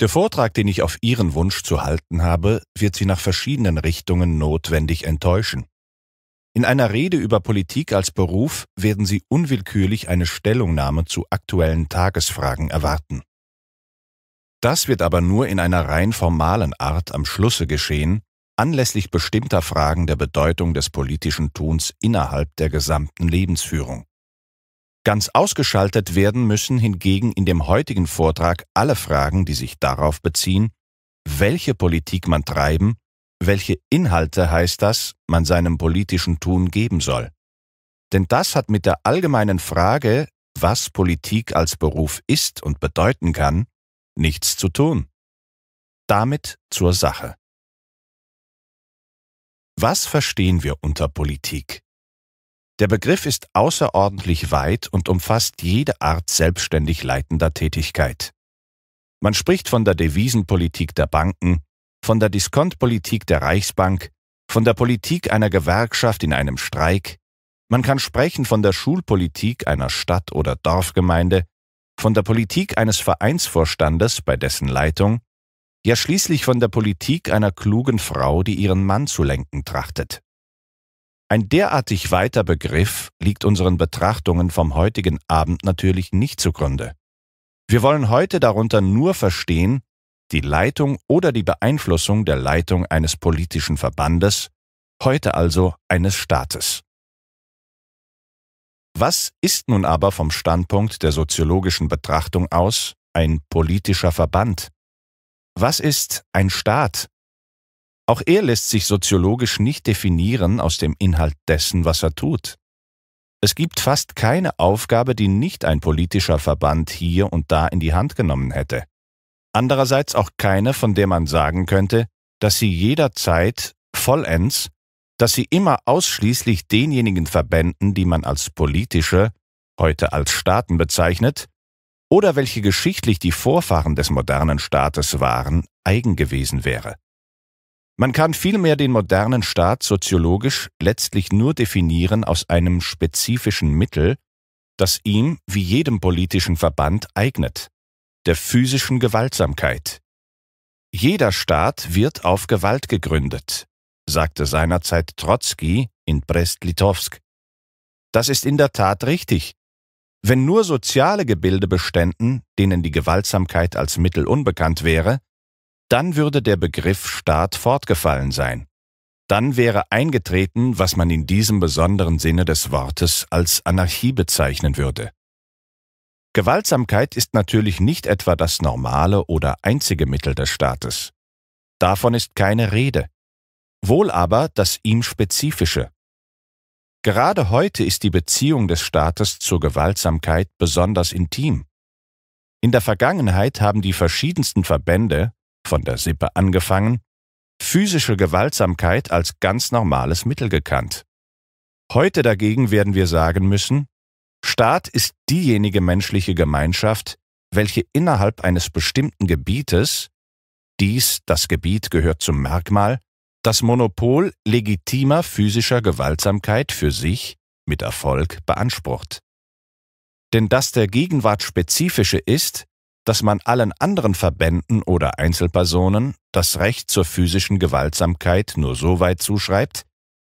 Der Vortrag, den ich auf Ihren Wunsch zu halten habe, wird Sie nach verschiedenen Richtungen notwendig enttäuschen. In einer Rede über Politik als Beruf werden Sie unwillkürlich eine Stellungnahme zu aktuellen Tagesfragen erwarten. Das wird aber nur in einer rein formalen Art am Schlusse geschehen, anlässlich bestimmter Fragen der Bedeutung des politischen Tuns innerhalb der gesamten Lebensführung. Ganz ausgeschaltet werden müssen hingegen in dem heutigen Vortrag alle Fragen, die sich darauf beziehen, welche Politik man treiben, welche Inhalte heißt das, man seinem politischen Tun geben soll. Denn das hat mit der allgemeinen Frage, was Politik als Beruf ist und bedeuten kann, nichts zu tun. Damit zur Sache. Was verstehen wir unter Politik? Der Begriff ist außerordentlich weit und umfasst jede Art selbstständig leitender Tätigkeit. Man spricht von der Devisenpolitik der Banken, von der Diskontpolitik der Reichsbank, von der Politik einer Gewerkschaft in einem Streik, man kann sprechen von der Schulpolitik einer Stadt oder Dorfgemeinde, von der Politik eines Vereinsvorstandes, bei dessen Leitung, ja schließlich von der Politik einer klugen Frau, die ihren Mann zu lenken trachtet. Ein derartig weiter Begriff liegt unseren Betrachtungen vom heutigen Abend natürlich nicht zugrunde. Wir wollen heute darunter nur verstehen, die Leitung oder die Beeinflussung der Leitung eines politischen Verbandes, heute also eines Staates. Was ist nun aber vom Standpunkt der soziologischen Betrachtung aus ein politischer Verband? Was ist ein Staat auch er lässt sich soziologisch nicht definieren aus dem Inhalt dessen, was er tut. Es gibt fast keine Aufgabe, die nicht ein politischer Verband hier und da in die Hand genommen hätte. Andererseits auch keine, von der man sagen könnte, dass sie jederzeit, vollends, dass sie immer ausschließlich denjenigen Verbänden, die man als politische, heute als Staaten bezeichnet, oder welche geschichtlich die Vorfahren des modernen Staates waren, eigen gewesen wäre. Man kann vielmehr den modernen Staat soziologisch letztlich nur definieren aus einem spezifischen Mittel, das ihm wie jedem politischen Verband eignet, der physischen Gewaltsamkeit. Jeder Staat wird auf Gewalt gegründet, sagte seinerzeit Trotzki in Brest-Litovsk. Das ist in der Tat richtig. Wenn nur soziale Gebilde beständen, denen die Gewaltsamkeit als Mittel unbekannt wäre, dann würde der Begriff Staat fortgefallen sein. Dann wäre eingetreten, was man in diesem besonderen Sinne des Wortes als Anarchie bezeichnen würde. Gewaltsamkeit ist natürlich nicht etwa das normale oder einzige Mittel des Staates. Davon ist keine Rede. Wohl aber das ihm spezifische. Gerade heute ist die Beziehung des Staates zur Gewaltsamkeit besonders intim. In der Vergangenheit haben die verschiedensten Verbände, von der Sippe angefangen, physische Gewaltsamkeit als ganz normales Mittel gekannt. Heute dagegen werden wir sagen müssen, Staat ist diejenige menschliche Gemeinschaft, welche innerhalb eines bestimmten Gebietes, dies, das Gebiet gehört zum Merkmal, das Monopol legitimer physischer Gewaltsamkeit für sich mit Erfolg beansprucht. Denn dass der Gegenwart spezifische ist, dass man allen anderen Verbänden oder Einzelpersonen das Recht zur physischen Gewaltsamkeit nur so weit zuschreibt,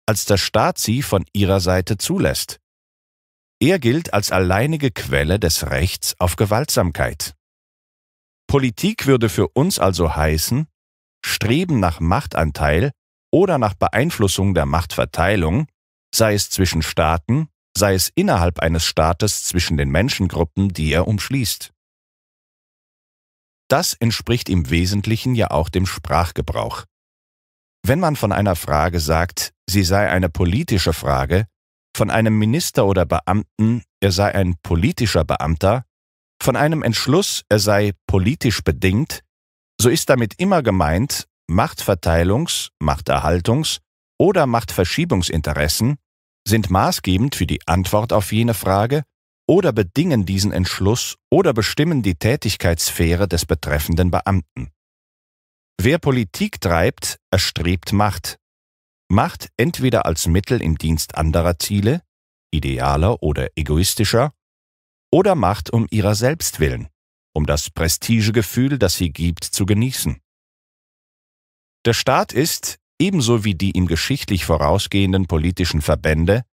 als der Staat sie von ihrer Seite zulässt. Er gilt als alleinige Quelle des Rechts auf Gewaltsamkeit. Politik würde für uns also heißen, Streben nach Machtanteil oder nach Beeinflussung der Machtverteilung, sei es zwischen Staaten, sei es innerhalb eines Staates zwischen den Menschengruppen, die er umschließt. Das entspricht im Wesentlichen ja auch dem Sprachgebrauch. Wenn man von einer Frage sagt, sie sei eine politische Frage, von einem Minister oder Beamten, er sei ein politischer Beamter, von einem Entschluss, er sei politisch bedingt, so ist damit immer gemeint, Machtverteilungs-, Machterhaltungs- oder Machtverschiebungsinteressen sind maßgebend für die Antwort auf jene Frage oder bedingen diesen Entschluss oder bestimmen die Tätigkeitssphäre des betreffenden Beamten. Wer Politik treibt, erstrebt Macht. Macht entweder als Mittel im Dienst anderer Ziele, idealer oder egoistischer, oder Macht um ihrer selbst willen, um das Prestigegefühl, das sie gibt, zu genießen. Der Staat ist, ebenso wie die ihm geschichtlich vorausgehenden politischen Verbände,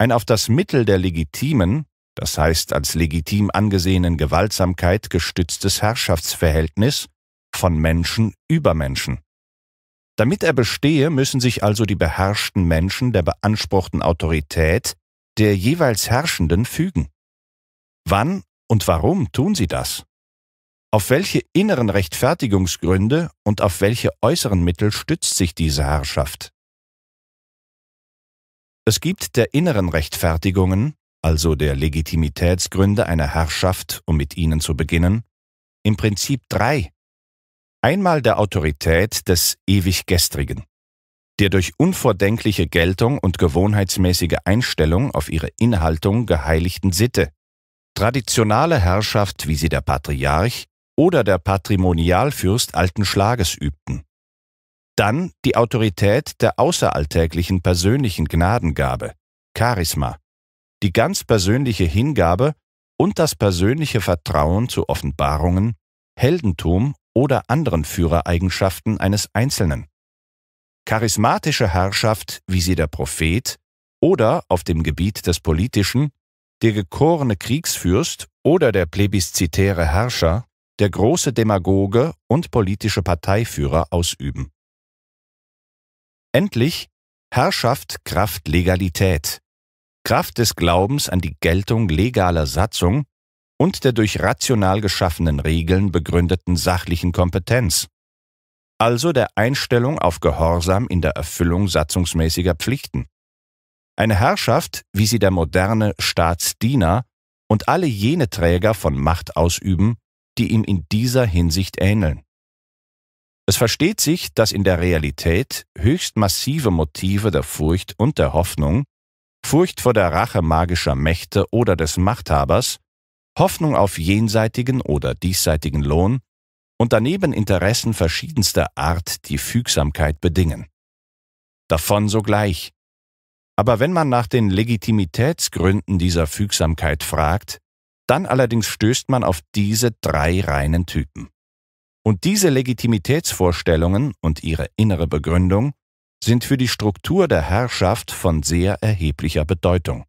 ein auf das Mittel der legitimen, das heißt als legitim angesehenen Gewaltsamkeit gestütztes Herrschaftsverhältnis von Menschen über Menschen. Damit er bestehe, müssen sich also die beherrschten Menschen der beanspruchten Autorität der jeweils Herrschenden fügen. Wann und warum tun sie das? Auf welche inneren Rechtfertigungsgründe und auf welche äußeren Mittel stützt sich diese Herrschaft? Es gibt der inneren Rechtfertigungen also der Legitimitätsgründe einer Herrschaft, um mit ihnen zu beginnen, im Prinzip drei. Einmal der Autorität des Ewiggestrigen, der durch unvordenkliche Geltung und gewohnheitsmäßige Einstellung auf ihre Inhaltung geheiligten Sitte, traditionale Herrschaft, wie sie der Patriarch oder der Patrimonialfürst alten Schlages übten. Dann die Autorität der außeralltäglichen persönlichen Gnadengabe, Charisma, die ganz persönliche Hingabe und das persönliche Vertrauen zu Offenbarungen, Heldentum oder anderen Führereigenschaften eines Einzelnen. Charismatische Herrschaft, wie sie der Prophet oder auf dem Gebiet des Politischen, der gekorene Kriegsfürst oder der plebiszitäre Herrscher, der große Demagoge und politische Parteiführer ausüben. Endlich Herrschaft Kraft Legalität, Kraft des Glaubens an die Geltung legaler Satzung und der durch rational geschaffenen Regeln begründeten sachlichen Kompetenz, also der Einstellung auf Gehorsam in der Erfüllung satzungsmäßiger Pflichten. Eine Herrschaft, wie sie der moderne Staatsdiener und alle jene Träger von Macht ausüben, die ihm in dieser Hinsicht ähneln. Es versteht sich, dass in der Realität höchst massive Motive der Furcht und der Hoffnung Furcht vor der Rache magischer Mächte oder des Machthabers, Hoffnung auf jenseitigen oder diesseitigen Lohn und daneben Interessen verschiedenster Art die Fügsamkeit bedingen. Davon sogleich. Aber wenn man nach den Legitimitätsgründen dieser Fügsamkeit fragt, dann allerdings stößt man auf diese drei reinen Typen. Und diese Legitimitätsvorstellungen und ihre innere Begründung sind für die Struktur der Herrschaft von sehr erheblicher Bedeutung.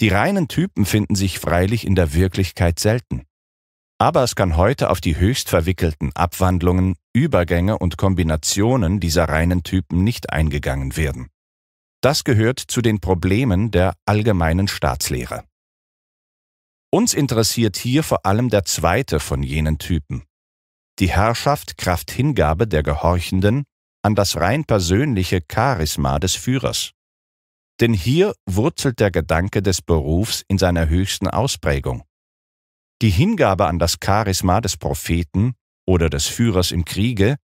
Die reinen Typen finden sich freilich in der Wirklichkeit selten. Aber es kann heute auf die höchst verwickelten Abwandlungen, Übergänge und Kombinationen dieser reinen Typen nicht eingegangen werden. Das gehört zu den Problemen der allgemeinen Staatslehre. Uns interessiert hier vor allem der zweite von jenen Typen. Die Herrschaft kraft Hingabe der gehorchenden, an das rein persönliche Charisma des Führers. Denn hier wurzelt der Gedanke des Berufs in seiner höchsten Ausprägung. Die Hingabe an das Charisma des Propheten oder des Führers im Kriege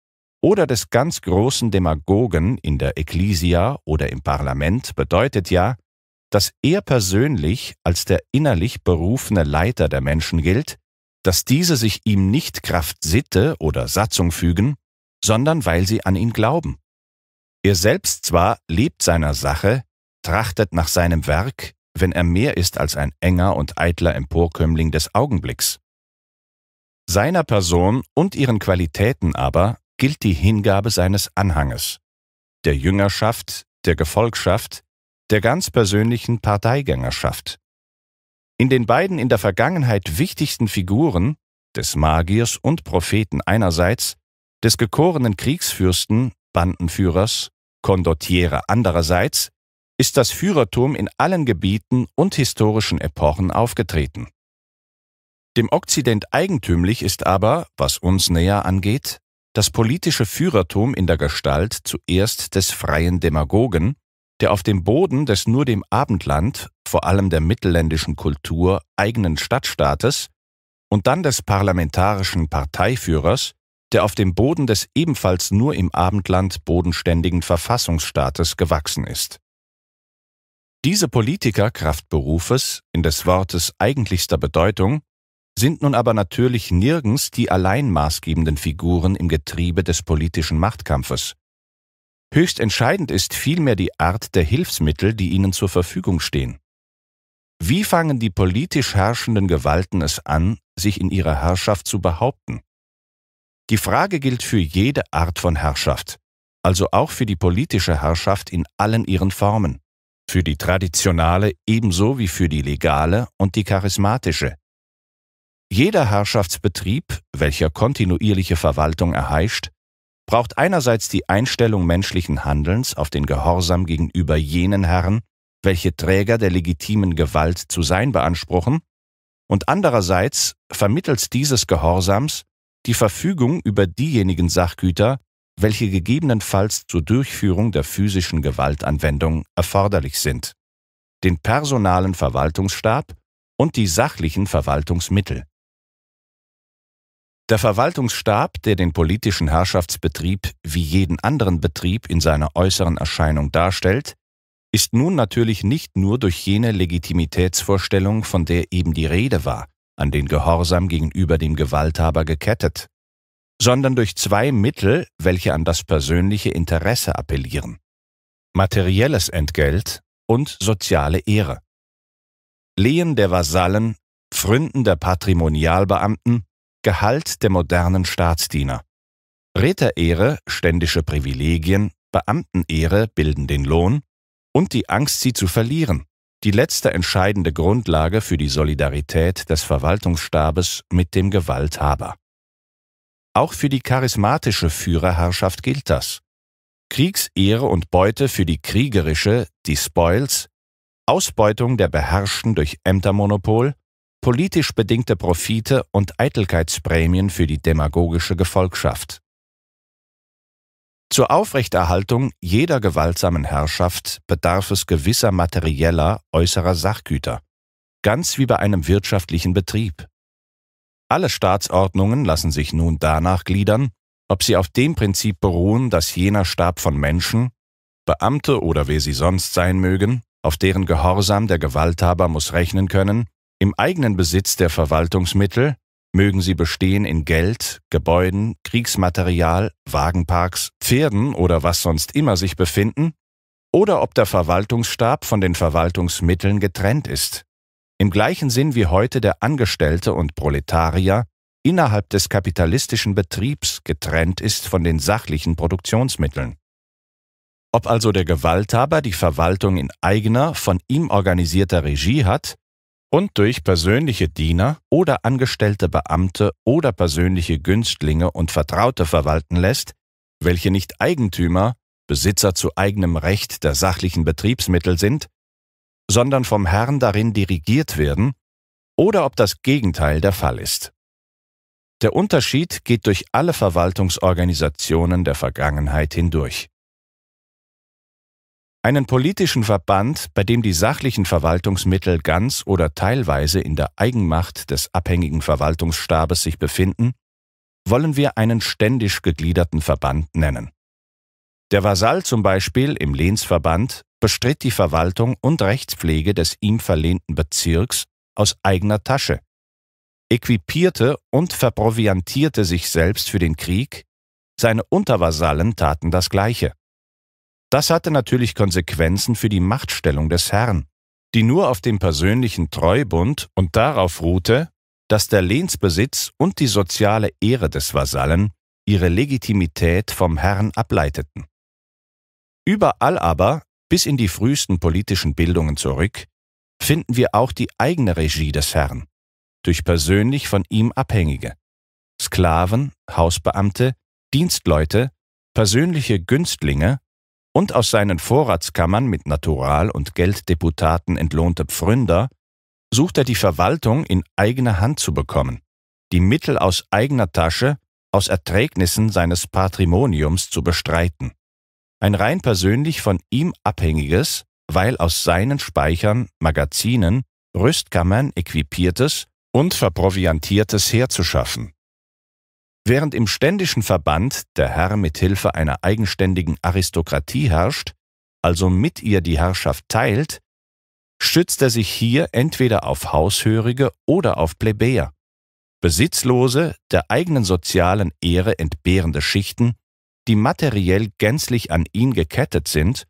oder des ganz großen Demagogen in der Ekklesia oder im Parlament bedeutet ja, dass er persönlich als der innerlich berufene Leiter der Menschen gilt, dass diese sich ihm nicht Kraft Sitte oder Satzung fügen, sondern weil sie an ihn glauben. Er selbst zwar lebt seiner Sache, trachtet nach seinem Werk, wenn er mehr ist als ein enger und eitler Emporkömmling des Augenblicks. Seiner Person und ihren Qualitäten aber gilt die Hingabe seines Anhanges, der Jüngerschaft, der Gefolgschaft, der ganz persönlichen Parteigängerschaft. In den beiden in der Vergangenheit wichtigsten Figuren, des Magiers und Propheten einerseits des gekorenen Kriegsfürsten, Bandenführers, Condottiere andererseits, ist das Führertum in allen Gebieten und historischen Epochen aufgetreten. Dem Okzident eigentümlich ist aber, was uns näher angeht, das politische Führertum in der Gestalt zuerst des freien Demagogen, der auf dem Boden des nur dem Abendland, vor allem der mittelländischen Kultur, eigenen Stadtstaates und dann des parlamentarischen Parteiführers der auf dem Boden des ebenfalls nur im Abendland bodenständigen Verfassungsstaates gewachsen ist. Diese Politiker Kraftberufes, in des Wortes eigentlichster Bedeutung, sind nun aber natürlich nirgends die allein maßgebenden Figuren im Getriebe des politischen Machtkampfes. Höchst entscheidend ist vielmehr die Art der Hilfsmittel, die ihnen zur Verfügung stehen. Wie fangen die politisch herrschenden Gewalten es an, sich in ihrer Herrschaft zu behaupten? Die Frage gilt für jede Art von Herrschaft, also auch für die politische Herrschaft in allen ihren Formen, für die traditionale ebenso wie für die legale und die charismatische. Jeder Herrschaftsbetrieb, welcher kontinuierliche Verwaltung erheischt, braucht einerseits die Einstellung menschlichen Handelns auf den Gehorsam gegenüber jenen Herren, welche Träger der legitimen Gewalt zu sein beanspruchen, und andererseits vermittels dieses Gehorsams die Verfügung über diejenigen Sachgüter, welche gegebenenfalls zur Durchführung der physischen Gewaltanwendung erforderlich sind, den personalen Verwaltungsstab und die sachlichen Verwaltungsmittel. Der Verwaltungsstab, der den politischen Herrschaftsbetrieb wie jeden anderen Betrieb in seiner äußeren Erscheinung darstellt, ist nun natürlich nicht nur durch jene Legitimitätsvorstellung, von der eben die Rede war, an den Gehorsam gegenüber dem Gewalthaber gekettet, sondern durch zwei Mittel, welche an das persönliche Interesse appellieren. Materielles Entgelt und soziale Ehre. Lehen der Vasallen, Pfründen der Patrimonialbeamten, Gehalt der modernen Staatsdiener. Räterehre, ständische Privilegien, Beamtenehre bilden den Lohn und die Angst, sie zu verlieren, die letzte entscheidende Grundlage für die Solidarität des Verwaltungsstabes mit dem Gewalthaber. Auch für die charismatische Führerherrschaft gilt das. Kriegsehre und Beute für die kriegerische, die Spoils, Ausbeutung der Beherrschten durch Ämtermonopol, politisch bedingte Profite und Eitelkeitsprämien für die demagogische Gefolgschaft. Zur Aufrechterhaltung jeder gewaltsamen Herrschaft bedarf es gewisser materieller, äußerer Sachgüter, ganz wie bei einem wirtschaftlichen Betrieb. Alle Staatsordnungen lassen sich nun danach gliedern, ob sie auf dem Prinzip beruhen, dass jener Stab von Menschen, Beamte oder wer sie sonst sein mögen, auf deren Gehorsam der Gewalthaber muss rechnen können, im eigenen Besitz der Verwaltungsmittel, mögen sie bestehen in Geld, Gebäuden, Kriegsmaterial, Wagenparks, Pferden oder was sonst immer sich befinden, oder ob der Verwaltungsstab von den Verwaltungsmitteln getrennt ist. Im gleichen Sinn wie heute der Angestellte und Proletarier innerhalb des kapitalistischen Betriebs getrennt ist von den sachlichen Produktionsmitteln. Ob also der Gewalthaber die Verwaltung in eigener, von ihm organisierter Regie hat, und durch persönliche Diener oder angestellte Beamte oder persönliche Günstlinge und Vertraute verwalten lässt, welche nicht Eigentümer, Besitzer zu eigenem Recht der sachlichen Betriebsmittel sind, sondern vom Herrn darin dirigiert werden, oder ob das Gegenteil der Fall ist. Der Unterschied geht durch alle Verwaltungsorganisationen der Vergangenheit hindurch. Einen politischen Verband, bei dem die sachlichen Verwaltungsmittel ganz oder teilweise in der Eigenmacht des abhängigen Verwaltungsstabes sich befinden, wollen wir einen ständisch gegliederten Verband nennen. Der Vasall zum Beispiel im Lehnsverband bestritt die Verwaltung und Rechtspflege des ihm verlehnten Bezirks aus eigener Tasche, equipierte und verproviantierte sich selbst für den Krieg, seine Untervasallen taten das Gleiche. Das hatte natürlich Konsequenzen für die Machtstellung des Herrn, die nur auf dem persönlichen Treubund und darauf ruhte, dass der Lehnsbesitz und die soziale Ehre des Vasallen ihre Legitimität vom Herrn ableiteten. Überall aber, bis in die frühesten politischen Bildungen zurück, finden wir auch die eigene Regie des Herrn, durch persönlich von ihm Abhängige, Sklaven, Hausbeamte, Dienstleute, persönliche Günstlinge und aus seinen Vorratskammern mit Natural- und Gelddeputaten entlohnte Pfründer, sucht er die Verwaltung in eigener Hand zu bekommen, die Mittel aus eigener Tasche, aus Erträgnissen seines Patrimoniums zu bestreiten. Ein rein persönlich von ihm abhängiges, weil aus seinen Speichern, Magazinen, Rüstkammern equipiertes und verproviantiertes herzuschaffen. Während im ständischen Verband der Herr mit Hilfe einer eigenständigen Aristokratie herrscht, also mit ihr die Herrschaft teilt, stützt er sich hier entweder auf Haushörige oder auf Plebejer, besitzlose, der eigenen sozialen Ehre entbehrende Schichten, die materiell gänzlich an ihn gekettet sind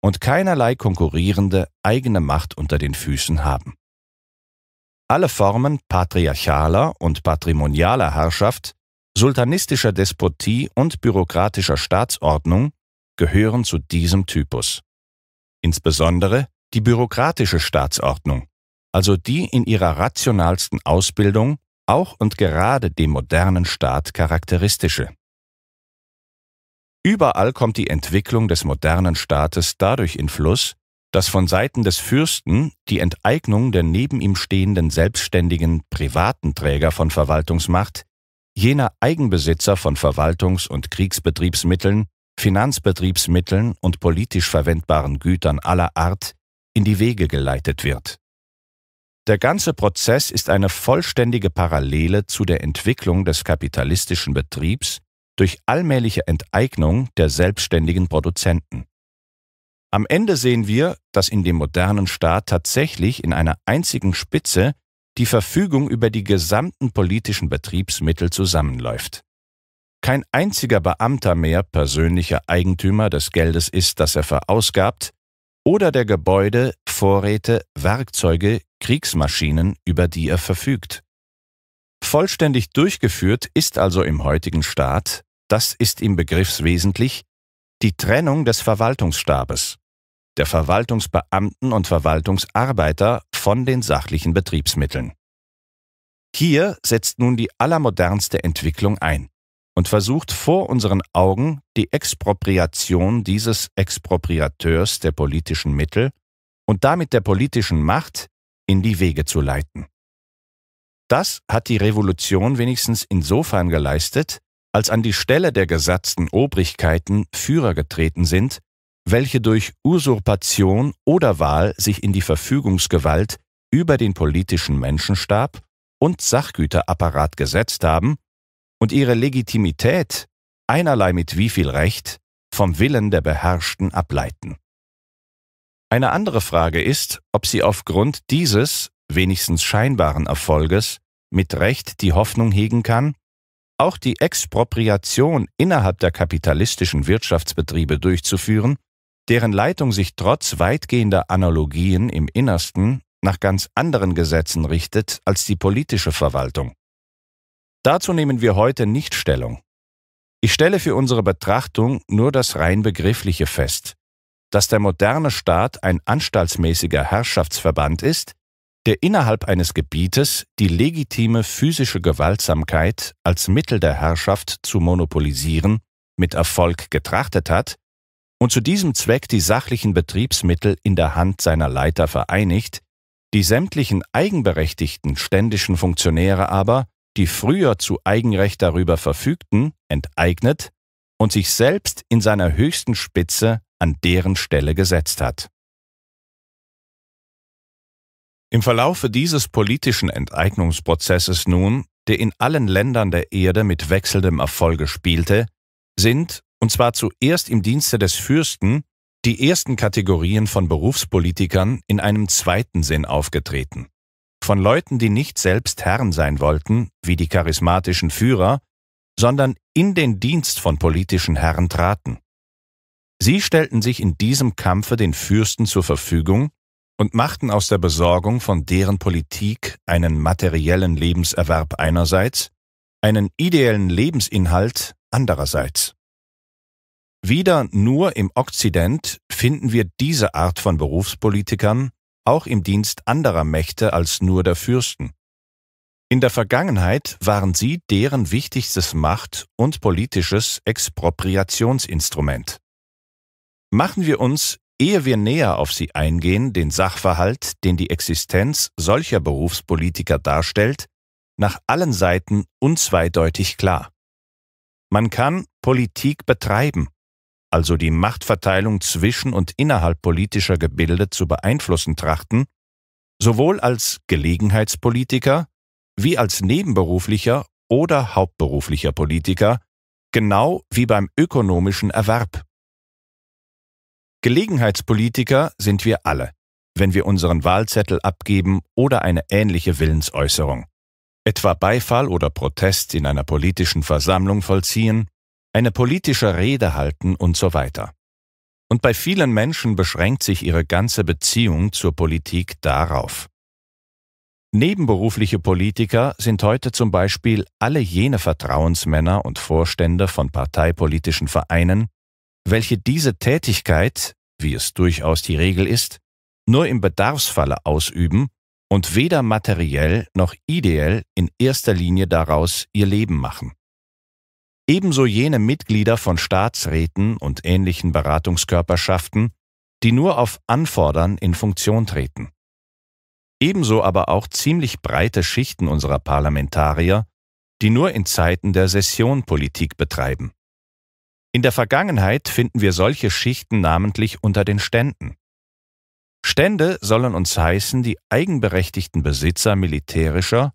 und keinerlei konkurrierende eigene Macht unter den Füßen haben. Alle Formen patriarchaler und patrimonialer Herrschaft sultanistischer Despotie und bürokratischer Staatsordnung gehören zu diesem Typus. Insbesondere die bürokratische Staatsordnung, also die in ihrer rationalsten Ausbildung auch und gerade dem modernen Staat charakteristische. Überall kommt die Entwicklung des modernen Staates dadurch in Fluss, dass von Seiten des Fürsten die Enteignung der neben ihm stehenden selbstständigen privaten Träger von Verwaltungsmacht jener Eigenbesitzer von Verwaltungs- und Kriegsbetriebsmitteln, Finanzbetriebsmitteln und politisch verwendbaren Gütern aller Art in die Wege geleitet wird. Der ganze Prozess ist eine vollständige Parallele zu der Entwicklung des kapitalistischen Betriebs durch allmähliche Enteignung der selbstständigen Produzenten. Am Ende sehen wir, dass in dem modernen Staat tatsächlich in einer einzigen Spitze die Verfügung über die gesamten politischen Betriebsmittel zusammenläuft. Kein einziger Beamter mehr persönlicher Eigentümer des Geldes ist, das er verausgabt, oder der Gebäude, Vorräte, Werkzeuge, Kriegsmaschinen, über die er verfügt. Vollständig durchgeführt ist also im heutigen Staat, das ist ihm begriffswesentlich, die Trennung des Verwaltungsstabes, der Verwaltungsbeamten und Verwaltungsarbeiter von den sachlichen Betriebsmitteln. Hier setzt nun die allermodernste Entwicklung ein und versucht vor unseren Augen die Expropriation dieses Expropriateurs der politischen Mittel und damit der politischen Macht in die Wege zu leiten. Das hat die Revolution wenigstens insofern geleistet, als an die Stelle der gesatzten Obrigkeiten Führer getreten sind, welche durch Usurpation oder Wahl sich in die Verfügungsgewalt über den politischen Menschenstab und Sachgüterapparat gesetzt haben und ihre Legitimität, einerlei mit wie viel Recht, vom Willen der Beherrschten ableiten. Eine andere Frage ist, ob sie aufgrund dieses, wenigstens scheinbaren Erfolges, mit Recht die Hoffnung hegen kann, auch die Expropriation innerhalb der kapitalistischen Wirtschaftsbetriebe durchzuführen, deren Leitung sich trotz weitgehender Analogien im Innersten nach ganz anderen Gesetzen richtet als die politische Verwaltung. Dazu nehmen wir heute nicht Stellung. Ich stelle für unsere Betrachtung nur das rein Begriffliche fest, dass der moderne Staat ein anstaltsmäßiger Herrschaftsverband ist, der innerhalb eines Gebietes die legitime physische Gewaltsamkeit als Mittel der Herrschaft zu monopolisieren mit Erfolg getrachtet hat und zu diesem Zweck die sachlichen Betriebsmittel in der Hand seiner Leiter vereinigt, die sämtlichen eigenberechtigten ständischen Funktionäre aber, die früher zu Eigenrecht darüber verfügten, enteignet und sich selbst in seiner höchsten Spitze an deren Stelle gesetzt hat. Im Verlaufe dieses politischen Enteignungsprozesses nun, der in allen Ländern der Erde mit wechselndem Erfolge spielte, sind und zwar zuerst im Dienste des Fürsten, die ersten Kategorien von Berufspolitikern in einem zweiten Sinn aufgetreten. Von Leuten, die nicht selbst Herren sein wollten, wie die charismatischen Führer, sondern in den Dienst von politischen Herren traten. Sie stellten sich in diesem Kampfe den Fürsten zur Verfügung und machten aus der Besorgung von deren Politik einen materiellen Lebenserwerb einerseits, einen ideellen Lebensinhalt andererseits. Wieder nur im Okzident finden wir diese Art von Berufspolitikern auch im Dienst anderer Mächte als nur der Fürsten. In der Vergangenheit waren sie deren wichtigstes Macht- und politisches Expropriationsinstrument. Machen wir uns, ehe wir näher auf sie eingehen, den Sachverhalt, den die Existenz solcher Berufspolitiker darstellt, nach allen Seiten unzweideutig klar. Man kann Politik betreiben, also die Machtverteilung zwischen und innerhalb politischer Gebilde zu beeinflussen trachten, sowohl als Gelegenheitspolitiker wie als nebenberuflicher oder hauptberuflicher Politiker, genau wie beim ökonomischen Erwerb. Gelegenheitspolitiker sind wir alle, wenn wir unseren Wahlzettel abgeben oder eine ähnliche Willensäußerung, etwa Beifall oder Protest in einer politischen Versammlung vollziehen eine politische Rede halten und so weiter. Und bei vielen Menschen beschränkt sich ihre ganze Beziehung zur Politik darauf. Nebenberufliche Politiker sind heute zum Beispiel alle jene Vertrauensmänner und Vorstände von parteipolitischen Vereinen, welche diese Tätigkeit, wie es durchaus die Regel ist, nur im Bedarfsfalle ausüben und weder materiell noch ideell in erster Linie daraus ihr Leben machen ebenso jene Mitglieder von Staatsräten und ähnlichen Beratungskörperschaften, die nur auf Anfordern in Funktion treten. Ebenso aber auch ziemlich breite Schichten unserer Parlamentarier, die nur in Zeiten der Session Politik betreiben. In der Vergangenheit finden wir solche Schichten namentlich unter den Ständen. Stände sollen uns heißen die eigenberechtigten Besitzer militärischer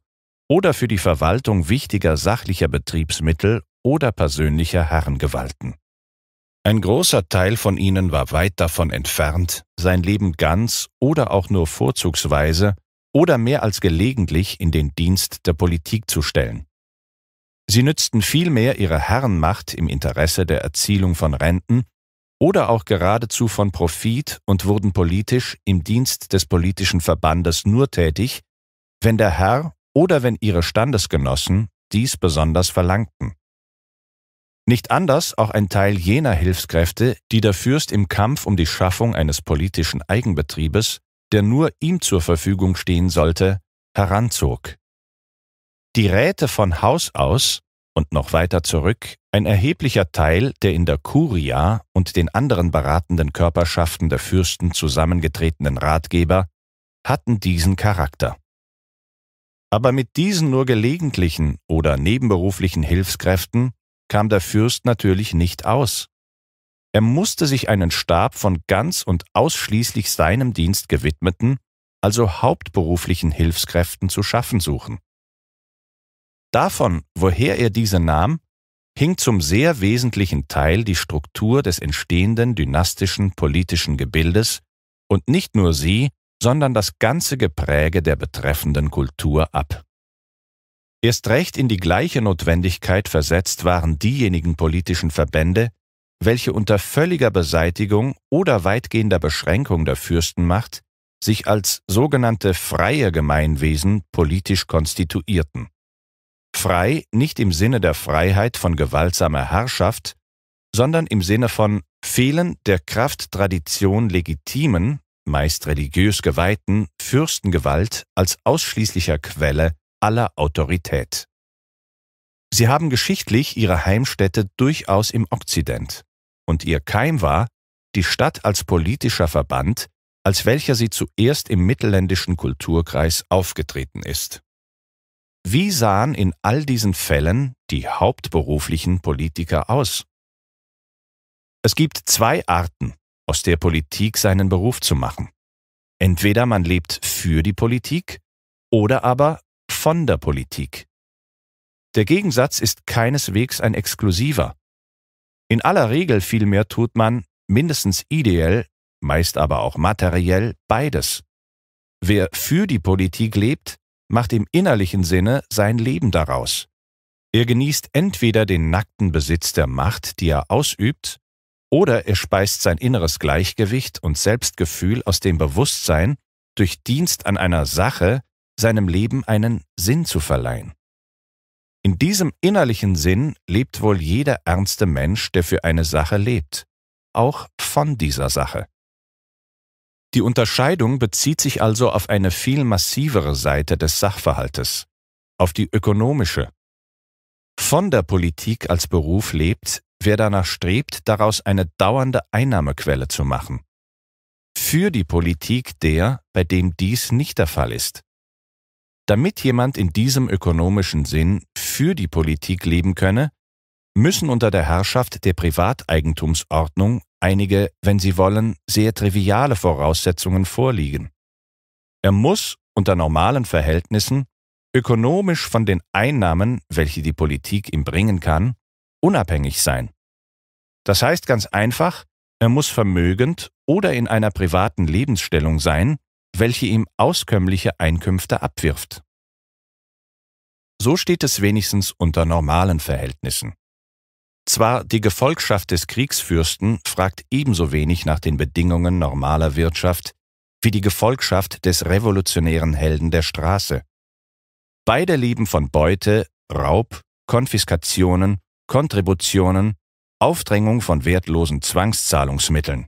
oder für die Verwaltung wichtiger sachlicher Betriebsmittel oder persönlicher Herrengewalten. Ein großer Teil von ihnen war weit davon entfernt, sein Leben ganz oder auch nur vorzugsweise oder mehr als gelegentlich in den Dienst der Politik zu stellen. Sie nützten vielmehr ihre Herrenmacht im Interesse der Erzielung von Renten oder auch geradezu von Profit und wurden politisch im Dienst des politischen Verbandes nur tätig, wenn der Herr oder wenn ihre Standesgenossen dies besonders verlangten. Nicht anders auch ein Teil jener Hilfskräfte, die der Fürst im Kampf um die Schaffung eines politischen Eigenbetriebes, der nur ihm zur Verfügung stehen sollte, heranzog. Die Räte von Haus aus und noch weiter zurück, ein erheblicher Teil der in der Kuria und den anderen beratenden Körperschaften der Fürsten zusammengetretenen Ratgeber, hatten diesen Charakter. Aber mit diesen nur gelegentlichen oder nebenberuflichen Hilfskräften kam der Fürst natürlich nicht aus. Er musste sich einen Stab von ganz und ausschließlich seinem Dienst gewidmeten, also hauptberuflichen Hilfskräften zu schaffen suchen. Davon, woher er diese nahm, hing zum sehr wesentlichen Teil die Struktur des entstehenden dynastischen politischen Gebildes und nicht nur sie, sondern das ganze Gepräge der betreffenden Kultur ab. Erst recht in die gleiche Notwendigkeit versetzt waren diejenigen politischen Verbände, welche unter völliger Beseitigung oder weitgehender Beschränkung der Fürstenmacht sich als sogenannte freie Gemeinwesen politisch konstituierten. Frei nicht im Sinne der Freiheit von gewaltsamer Herrschaft, sondern im Sinne von Fehlen der Krafttradition legitimen, meist religiös geweihten Fürstengewalt als ausschließlicher Quelle aller Autorität. Sie haben geschichtlich ihre Heimstätte durchaus im Okzident, und ihr Keim war, die Stadt als politischer Verband, als welcher sie zuerst im mittelländischen Kulturkreis aufgetreten ist. Wie sahen in all diesen Fällen die hauptberuflichen Politiker aus? Es gibt zwei Arten, aus der Politik seinen Beruf zu machen. Entweder man lebt für die Politik oder aber von der Politik. Der Gegensatz ist keineswegs ein exklusiver. In aller Regel vielmehr tut man, mindestens ideell, meist aber auch materiell, beides. Wer für die Politik lebt, macht im innerlichen Sinne sein Leben daraus. Er genießt entweder den nackten Besitz der Macht, die er ausübt, oder er speist sein inneres Gleichgewicht und Selbstgefühl aus dem Bewusstsein, durch Dienst an einer Sache seinem Leben einen Sinn zu verleihen. In diesem innerlichen Sinn lebt wohl jeder ernste Mensch, der für eine Sache lebt, auch von dieser Sache. Die Unterscheidung bezieht sich also auf eine viel massivere Seite des Sachverhaltes, auf die ökonomische. Von der Politik als Beruf lebt, wer danach strebt, daraus eine dauernde Einnahmequelle zu machen. Für die Politik der, bei dem dies nicht der Fall ist. Damit jemand in diesem ökonomischen Sinn für die Politik leben könne, müssen unter der Herrschaft der Privateigentumsordnung einige, wenn Sie wollen, sehr triviale Voraussetzungen vorliegen. Er muss unter normalen Verhältnissen ökonomisch von den Einnahmen, welche die Politik ihm bringen kann, unabhängig sein. Das heißt ganz einfach, er muss vermögend oder in einer privaten Lebensstellung sein, welche ihm auskömmliche Einkünfte abwirft. So steht es wenigstens unter normalen Verhältnissen. Zwar die Gefolgschaft des Kriegsfürsten fragt ebenso wenig nach den Bedingungen normaler Wirtschaft wie die Gefolgschaft des revolutionären Helden der Straße. Beide leben von Beute, Raub, Konfiskationen, Kontributionen, Aufdrängung von wertlosen Zwangszahlungsmitteln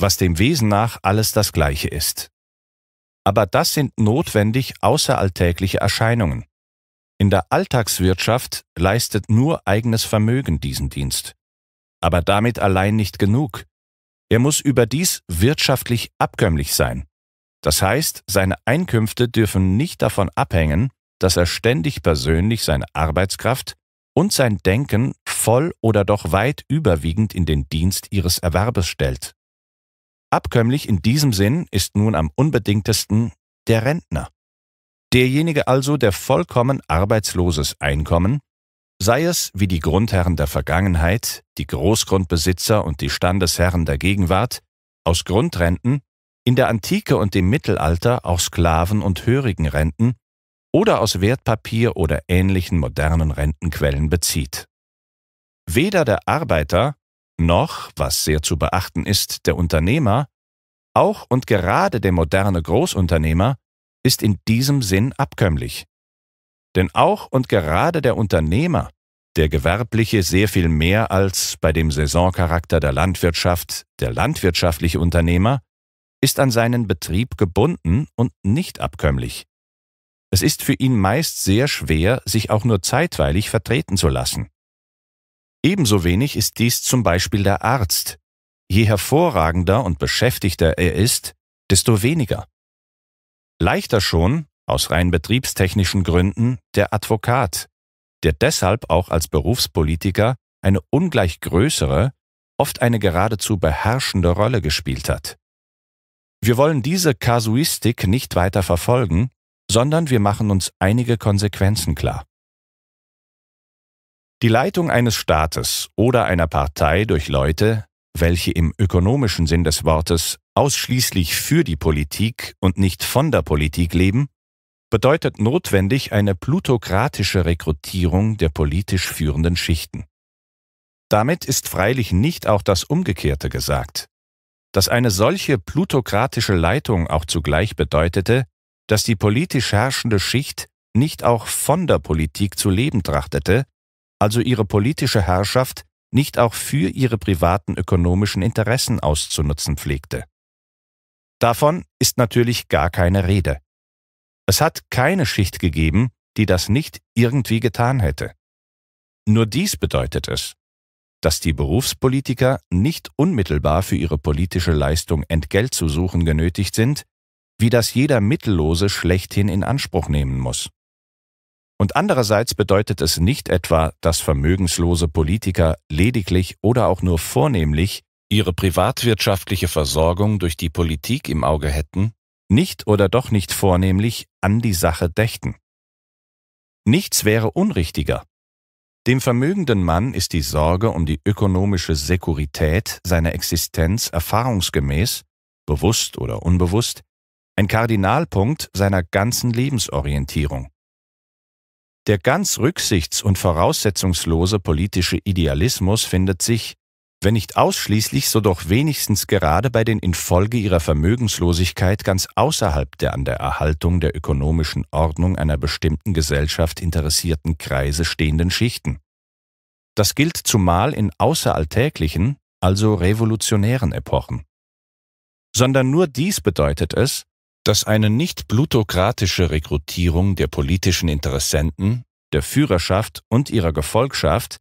was dem Wesen nach alles das Gleiche ist. Aber das sind notwendig außeralltägliche Erscheinungen. In der Alltagswirtschaft leistet nur eigenes Vermögen diesen Dienst. Aber damit allein nicht genug. Er muss überdies wirtschaftlich abkömmlich sein. Das heißt, seine Einkünfte dürfen nicht davon abhängen, dass er ständig persönlich seine Arbeitskraft und sein Denken voll oder doch weit überwiegend in den Dienst ihres Erwerbes stellt. Abkömmlich in diesem Sinn ist nun am unbedingtesten der Rentner. Derjenige also, der vollkommen arbeitsloses Einkommen, sei es wie die Grundherren der Vergangenheit, die Großgrundbesitzer und die Standesherren der Gegenwart, aus Grundrenten, in der Antike und dem Mittelalter auch Sklaven und Hörigenrenten oder aus Wertpapier oder ähnlichen modernen Rentenquellen bezieht. Weder der Arbeiter noch, was sehr zu beachten ist, der Unternehmer, auch und gerade der moderne Großunternehmer, ist in diesem Sinn abkömmlich. Denn auch und gerade der Unternehmer, der gewerbliche sehr viel mehr als bei dem Saisoncharakter der Landwirtschaft, der landwirtschaftliche Unternehmer, ist an seinen Betrieb gebunden und nicht abkömmlich. Es ist für ihn meist sehr schwer, sich auch nur zeitweilig vertreten zu lassen. Ebenso wenig ist dies zum Beispiel der Arzt. Je hervorragender und beschäftigter er ist, desto weniger. Leichter schon, aus rein betriebstechnischen Gründen, der Advokat, der deshalb auch als Berufspolitiker eine ungleich größere, oft eine geradezu beherrschende Rolle gespielt hat. Wir wollen diese Kasuistik nicht weiter verfolgen, sondern wir machen uns einige Konsequenzen klar. Die Leitung eines Staates oder einer Partei durch Leute, welche im ökonomischen Sinn des Wortes ausschließlich für die Politik und nicht von der Politik leben, bedeutet notwendig eine plutokratische Rekrutierung der politisch führenden Schichten. Damit ist freilich nicht auch das Umgekehrte gesagt, dass eine solche plutokratische Leitung auch zugleich bedeutete, dass die politisch herrschende Schicht nicht auch von der Politik zu leben trachtete, also ihre politische Herrschaft, nicht auch für ihre privaten ökonomischen Interessen auszunutzen pflegte. Davon ist natürlich gar keine Rede. Es hat keine Schicht gegeben, die das nicht irgendwie getan hätte. Nur dies bedeutet es, dass die Berufspolitiker nicht unmittelbar für ihre politische Leistung Entgelt zu suchen genötigt sind, wie das jeder Mittellose schlechthin in Anspruch nehmen muss. Und andererseits bedeutet es nicht etwa, dass vermögenslose Politiker lediglich oder auch nur vornehmlich ihre privatwirtschaftliche Versorgung durch die Politik im Auge hätten, nicht oder doch nicht vornehmlich an die Sache dächten. Nichts wäre unrichtiger. Dem vermögenden Mann ist die Sorge um die ökonomische Sekurität seiner Existenz erfahrungsgemäß, bewusst oder unbewusst, ein Kardinalpunkt seiner ganzen Lebensorientierung. Der ganz rücksichts- und voraussetzungslose politische Idealismus findet sich, wenn nicht ausschließlich, so doch wenigstens gerade bei den infolge ihrer Vermögenslosigkeit ganz außerhalb der an der Erhaltung der ökonomischen Ordnung einer bestimmten Gesellschaft interessierten Kreise stehenden Schichten. Das gilt zumal in außeralltäglichen, also revolutionären Epochen. Sondern nur dies bedeutet es, dass eine nicht plutokratische Rekrutierung der politischen Interessenten, der Führerschaft und ihrer Gefolgschaft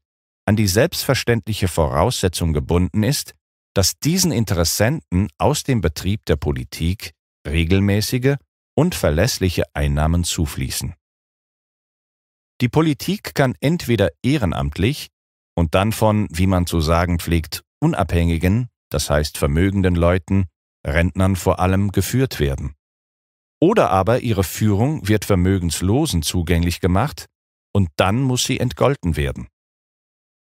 an die selbstverständliche Voraussetzung gebunden ist, dass diesen Interessenten aus dem Betrieb der Politik regelmäßige und verlässliche Einnahmen zufließen. Die Politik kann entweder ehrenamtlich und dann von, wie man zu sagen pflegt, unabhängigen, das heißt vermögenden Leuten, Rentnern vor allem, geführt werden. Oder aber ihre Führung wird Vermögenslosen zugänglich gemacht und dann muss sie entgolten werden.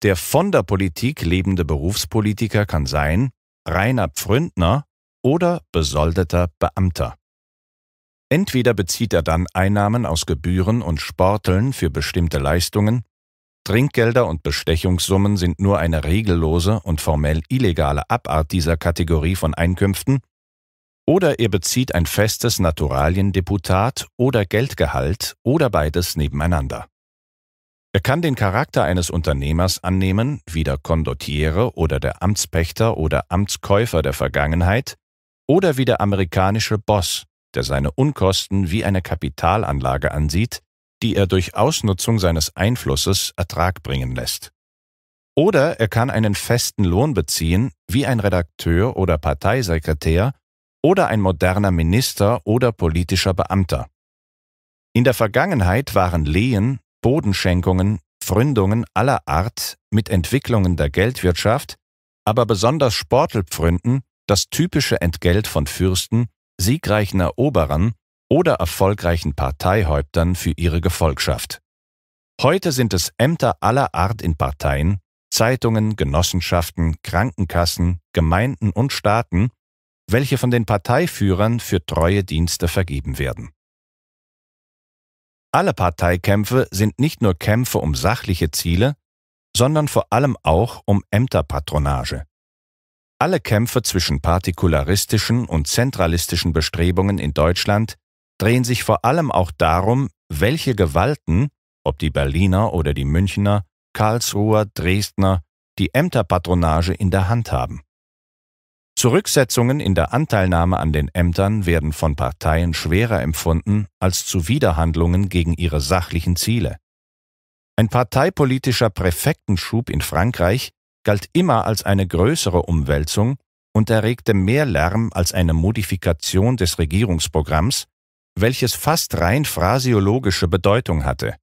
Der von der Politik lebende Berufspolitiker kann sein reiner Pfründner oder besoldeter Beamter. Entweder bezieht er dann Einnahmen aus Gebühren und Sporteln für bestimmte Leistungen, Trinkgelder und Bestechungssummen sind nur eine regellose und formell illegale Abart dieser Kategorie von Einkünften, oder ihr bezieht ein festes Naturaliendeputat oder Geldgehalt oder beides nebeneinander. Er kann den Charakter eines Unternehmers annehmen, wie der Kondottiere oder der Amtspächter oder Amtskäufer der Vergangenheit, oder wie der amerikanische Boss, der seine Unkosten wie eine Kapitalanlage ansieht, die er durch Ausnutzung seines Einflusses Ertrag bringen lässt. Oder er kann einen festen Lohn beziehen, wie ein Redakteur oder Parteisekretär, oder ein moderner Minister oder politischer Beamter. In der Vergangenheit waren Lehen, Bodenschenkungen, Pfründungen aller Art mit Entwicklungen der Geldwirtschaft, aber besonders Sportelpfründen, das typische Entgelt von Fürsten, siegreichen Eroberern oder erfolgreichen Parteihäuptern für ihre Gefolgschaft. Heute sind es Ämter aller Art in Parteien, Zeitungen, Genossenschaften, Krankenkassen, Gemeinden und Staaten, welche von den Parteiführern für treue Dienste vergeben werden. Alle Parteikämpfe sind nicht nur Kämpfe um sachliche Ziele, sondern vor allem auch um Ämterpatronage. Alle Kämpfe zwischen partikularistischen und zentralistischen Bestrebungen in Deutschland drehen sich vor allem auch darum, welche Gewalten, ob die Berliner oder die Münchner, Karlsruher, Dresdner, die Ämterpatronage in der Hand haben. Zurücksetzungen in der Anteilnahme an den Ämtern werden von Parteien schwerer empfunden als Zuwiderhandlungen gegen ihre sachlichen Ziele. Ein parteipolitischer Präfektenschub in Frankreich galt immer als eine größere Umwälzung und erregte mehr Lärm als eine Modifikation des Regierungsprogramms, welches fast rein phrasiologische Bedeutung hatte.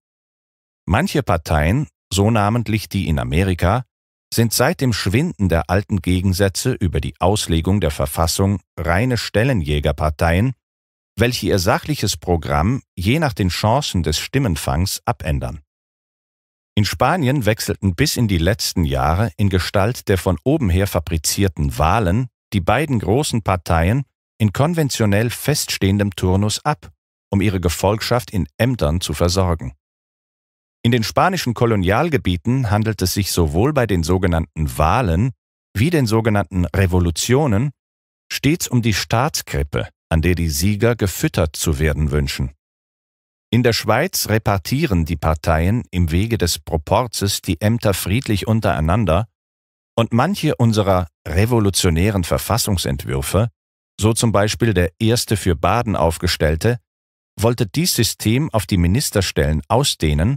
Manche Parteien, so namentlich die in Amerika, sind seit dem Schwinden der alten Gegensätze über die Auslegung der Verfassung reine Stellenjägerparteien, welche ihr sachliches Programm je nach den Chancen des Stimmenfangs abändern. In Spanien wechselten bis in die letzten Jahre in Gestalt der von oben her fabrizierten Wahlen die beiden großen Parteien in konventionell feststehendem Turnus ab, um ihre Gefolgschaft in Ämtern zu versorgen. In den spanischen Kolonialgebieten handelt es sich sowohl bei den sogenannten Wahlen wie den sogenannten Revolutionen stets um die Staatskrippe, an der die Sieger gefüttert zu werden wünschen. In der Schweiz repartieren die Parteien im Wege des Proporzes die Ämter friedlich untereinander und manche unserer revolutionären Verfassungsentwürfe, so zum Beispiel der erste für Baden aufgestellte, wollte dies System auf die Ministerstellen ausdehnen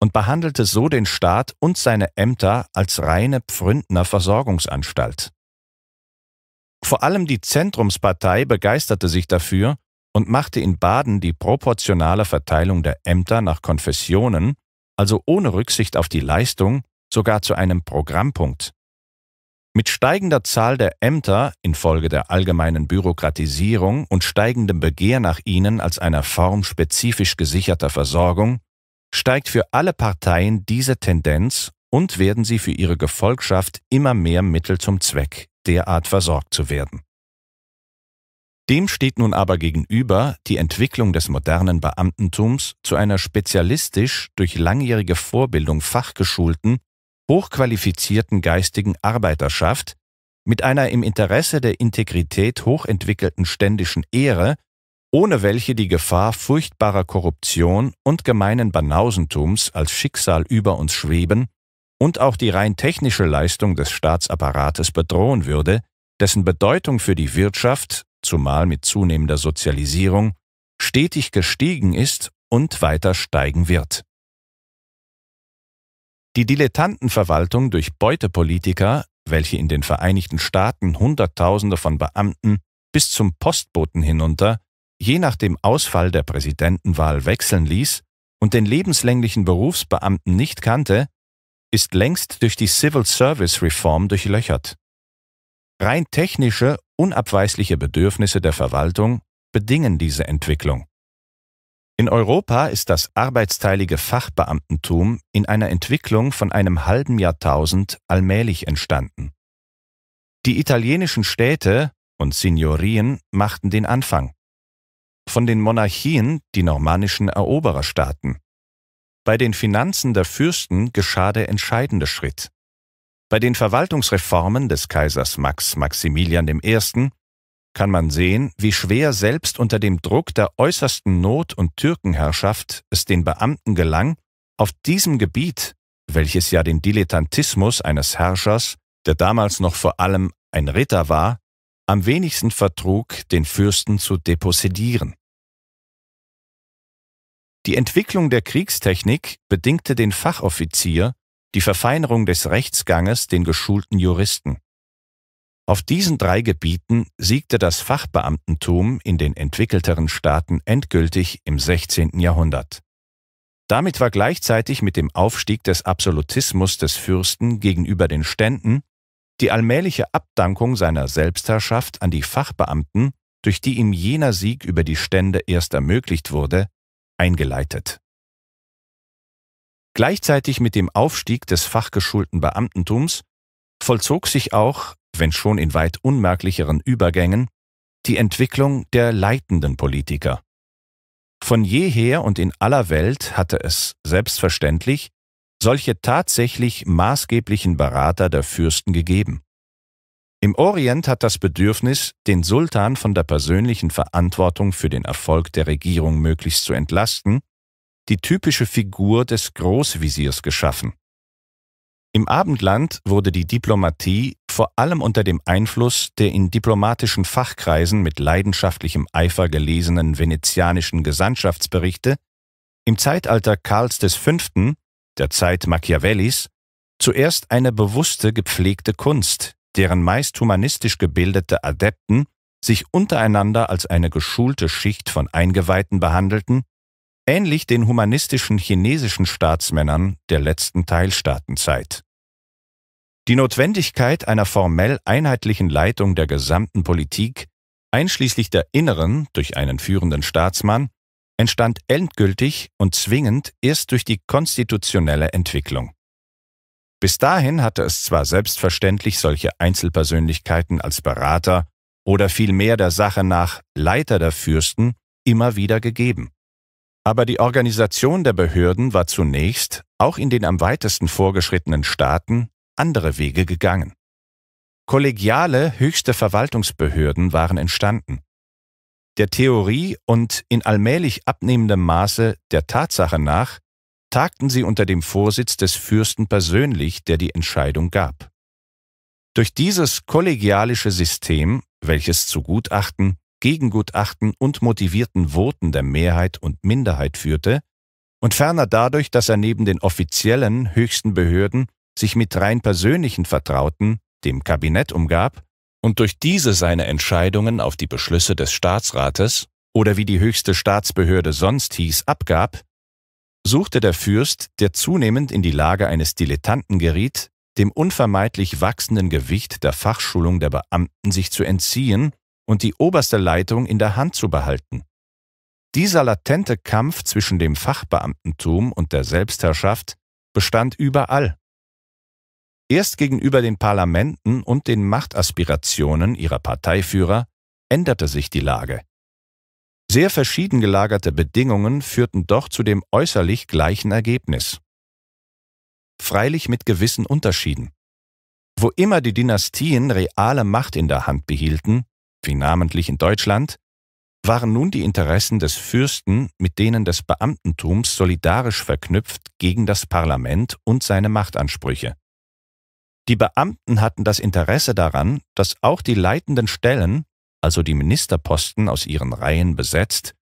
und behandelte so den Staat und seine Ämter als reine Pfründner Versorgungsanstalt. Vor allem die Zentrumspartei begeisterte sich dafür und machte in Baden die proportionale Verteilung der Ämter nach Konfessionen, also ohne Rücksicht auf die Leistung, sogar zu einem Programmpunkt. Mit steigender Zahl der Ämter infolge der allgemeinen Bürokratisierung und steigendem Begehr nach ihnen als einer Form spezifisch gesicherter Versorgung steigt für alle Parteien diese Tendenz und werden sie für ihre Gefolgschaft immer mehr Mittel zum Zweck, derart versorgt zu werden. Dem steht nun aber gegenüber die Entwicklung des modernen Beamtentums zu einer spezialistisch durch langjährige Vorbildung fachgeschulten, hochqualifizierten geistigen Arbeiterschaft mit einer im Interesse der Integrität hochentwickelten ständischen Ehre ohne welche die Gefahr furchtbarer Korruption und gemeinen Banausentums als Schicksal über uns schweben und auch die rein technische Leistung des Staatsapparates bedrohen würde, dessen Bedeutung für die Wirtschaft, zumal mit zunehmender Sozialisierung, stetig gestiegen ist und weiter steigen wird. Die Dilettantenverwaltung durch Beutepolitiker, welche in den Vereinigten Staaten Hunderttausende von Beamten bis zum Postboten hinunter je nach dem Ausfall der Präsidentenwahl wechseln ließ und den lebenslänglichen Berufsbeamten nicht kannte, ist längst durch die Civil Service Reform durchlöchert. Rein technische, unabweisliche Bedürfnisse der Verwaltung bedingen diese Entwicklung. In Europa ist das arbeitsteilige Fachbeamtentum in einer Entwicklung von einem halben Jahrtausend allmählich entstanden. Die italienischen Städte und Signorien machten den Anfang von den Monarchien die normannischen Erobererstaaten. Bei den Finanzen der Fürsten geschah der entscheidende Schritt. Bei den Verwaltungsreformen des Kaisers Max Maximilian I. kann man sehen, wie schwer selbst unter dem Druck der äußersten Not und Türkenherrschaft es den Beamten gelang, auf diesem Gebiet, welches ja den Dilettantismus eines Herrschers, der damals noch vor allem ein Ritter war, am wenigsten vertrug, den Fürsten zu depossedieren. Die Entwicklung der Kriegstechnik bedingte den Fachoffizier, die Verfeinerung des Rechtsganges den geschulten Juristen. Auf diesen drei Gebieten siegte das Fachbeamtentum in den entwickelteren Staaten endgültig im 16. Jahrhundert. Damit war gleichzeitig mit dem Aufstieg des Absolutismus des Fürsten gegenüber den Ständen die allmähliche Abdankung seiner Selbstherrschaft an die Fachbeamten, durch die ihm jener Sieg über die Stände erst ermöglicht wurde, eingeleitet. Gleichzeitig mit dem Aufstieg des fachgeschulten Beamtentums vollzog sich auch, wenn schon in weit unmerklicheren Übergängen, die Entwicklung der leitenden Politiker. Von jeher und in aller Welt hatte es, selbstverständlich, solche tatsächlich maßgeblichen Berater der Fürsten gegeben. Im Orient hat das Bedürfnis, den Sultan von der persönlichen Verantwortung für den Erfolg der Regierung möglichst zu entlasten, die typische Figur des Großvisiers geschaffen. Im Abendland wurde die Diplomatie vor allem unter dem Einfluss der in diplomatischen Fachkreisen mit leidenschaftlichem Eifer gelesenen venezianischen Gesandtschaftsberichte im Zeitalter Karls V der Zeit Machiavellis, zuerst eine bewusste, gepflegte Kunst, deren meist humanistisch gebildete Adepten sich untereinander als eine geschulte Schicht von Eingeweihten behandelten, ähnlich den humanistischen chinesischen Staatsmännern der letzten Teilstaatenzeit. Die Notwendigkeit einer formell einheitlichen Leitung der gesamten Politik, einschließlich der inneren durch einen führenden Staatsmann, entstand endgültig und zwingend erst durch die konstitutionelle Entwicklung. Bis dahin hatte es zwar selbstverständlich solche Einzelpersönlichkeiten als Berater oder vielmehr der Sache nach Leiter der Fürsten immer wieder gegeben. Aber die Organisation der Behörden war zunächst, auch in den am weitesten vorgeschrittenen Staaten, andere Wege gegangen. Kollegiale höchste Verwaltungsbehörden waren entstanden, der Theorie und in allmählich abnehmendem Maße der Tatsache nach, tagten sie unter dem Vorsitz des Fürsten persönlich, der die Entscheidung gab. Durch dieses kollegialische System, welches zu Gutachten, Gegengutachten und motivierten Voten der Mehrheit und Minderheit führte, und ferner dadurch, dass er neben den offiziellen höchsten Behörden sich mit rein persönlichen Vertrauten, dem Kabinett umgab, und durch diese seine Entscheidungen auf die Beschlüsse des Staatsrates oder wie die höchste Staatsbehörde sonst hieß, abgab, suchte der Fürst, der zunehmend in die Lage eines Dilettanten geriet, dem unvermeidlich wachsenden Gewicht der Fachschulung der Beamten sich zu entziehen und die oberste Leitung in der Hand zu behalten. Dieser latente Kampf zwischen dem Fachbeamtentum und der Selbstherrschaft bestand überall, Erst gegenüber den Parlamenten und den Machtaspirationen ihrer Parteiführer änderte sich die Lage. Sehr verschieden gelagerte Bedingungen führten doch zu dem äußerlich gleichen Ergebnis. Freilich mit gewissen Unterschieden. Wo immer die Dynastien reale Macht in der Hand behielten, wie namentlich in Deutschland, waren nun die Interessen des Fürsten mit denen des Beamtentums solidarisch verknüpft gegen das Parlament und seine Machtansprüche. Die Beamten hatten das Interesse daran, dass auch die leitenden Stellen, also die Ministerposten aus ihren Reihen besetzt,